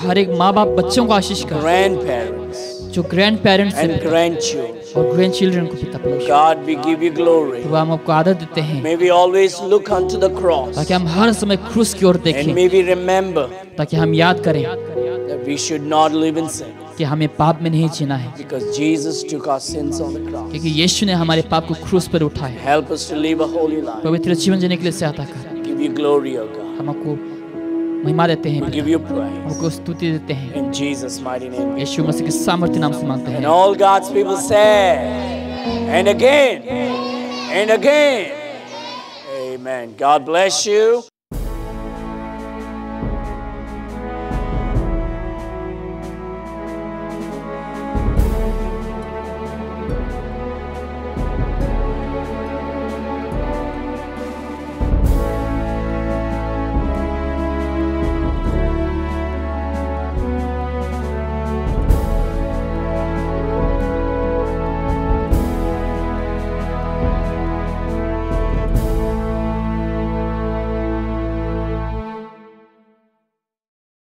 हर एक माँ बाप बच्चों को आशीष कर ग्रैंड पेरेंट्स जो grandparents and grandchildren और ग्रैंड चिल्ड्रन को पिता पलोस God we give you glory तो हम आपको आदर देते हैं may we always look unto the cross ताकि हम हर समय क्रूस की ओर देखें एंड मे वी रिमेंबर ताकि हम याद करें that we should not live in sin कि हमें पाप में नहीं जीना है क्योंकि यीशु ने हमारे पाप को क्रूस पर उठाया पवित्र जीवन जीने के लिए सहायता कर हम आपको महिमा देते हैं उनको स्तुति देते हैं यीशु मसीह के सामर्थ्य नाम से मानते हैं all God's people say and again and again amen God bless you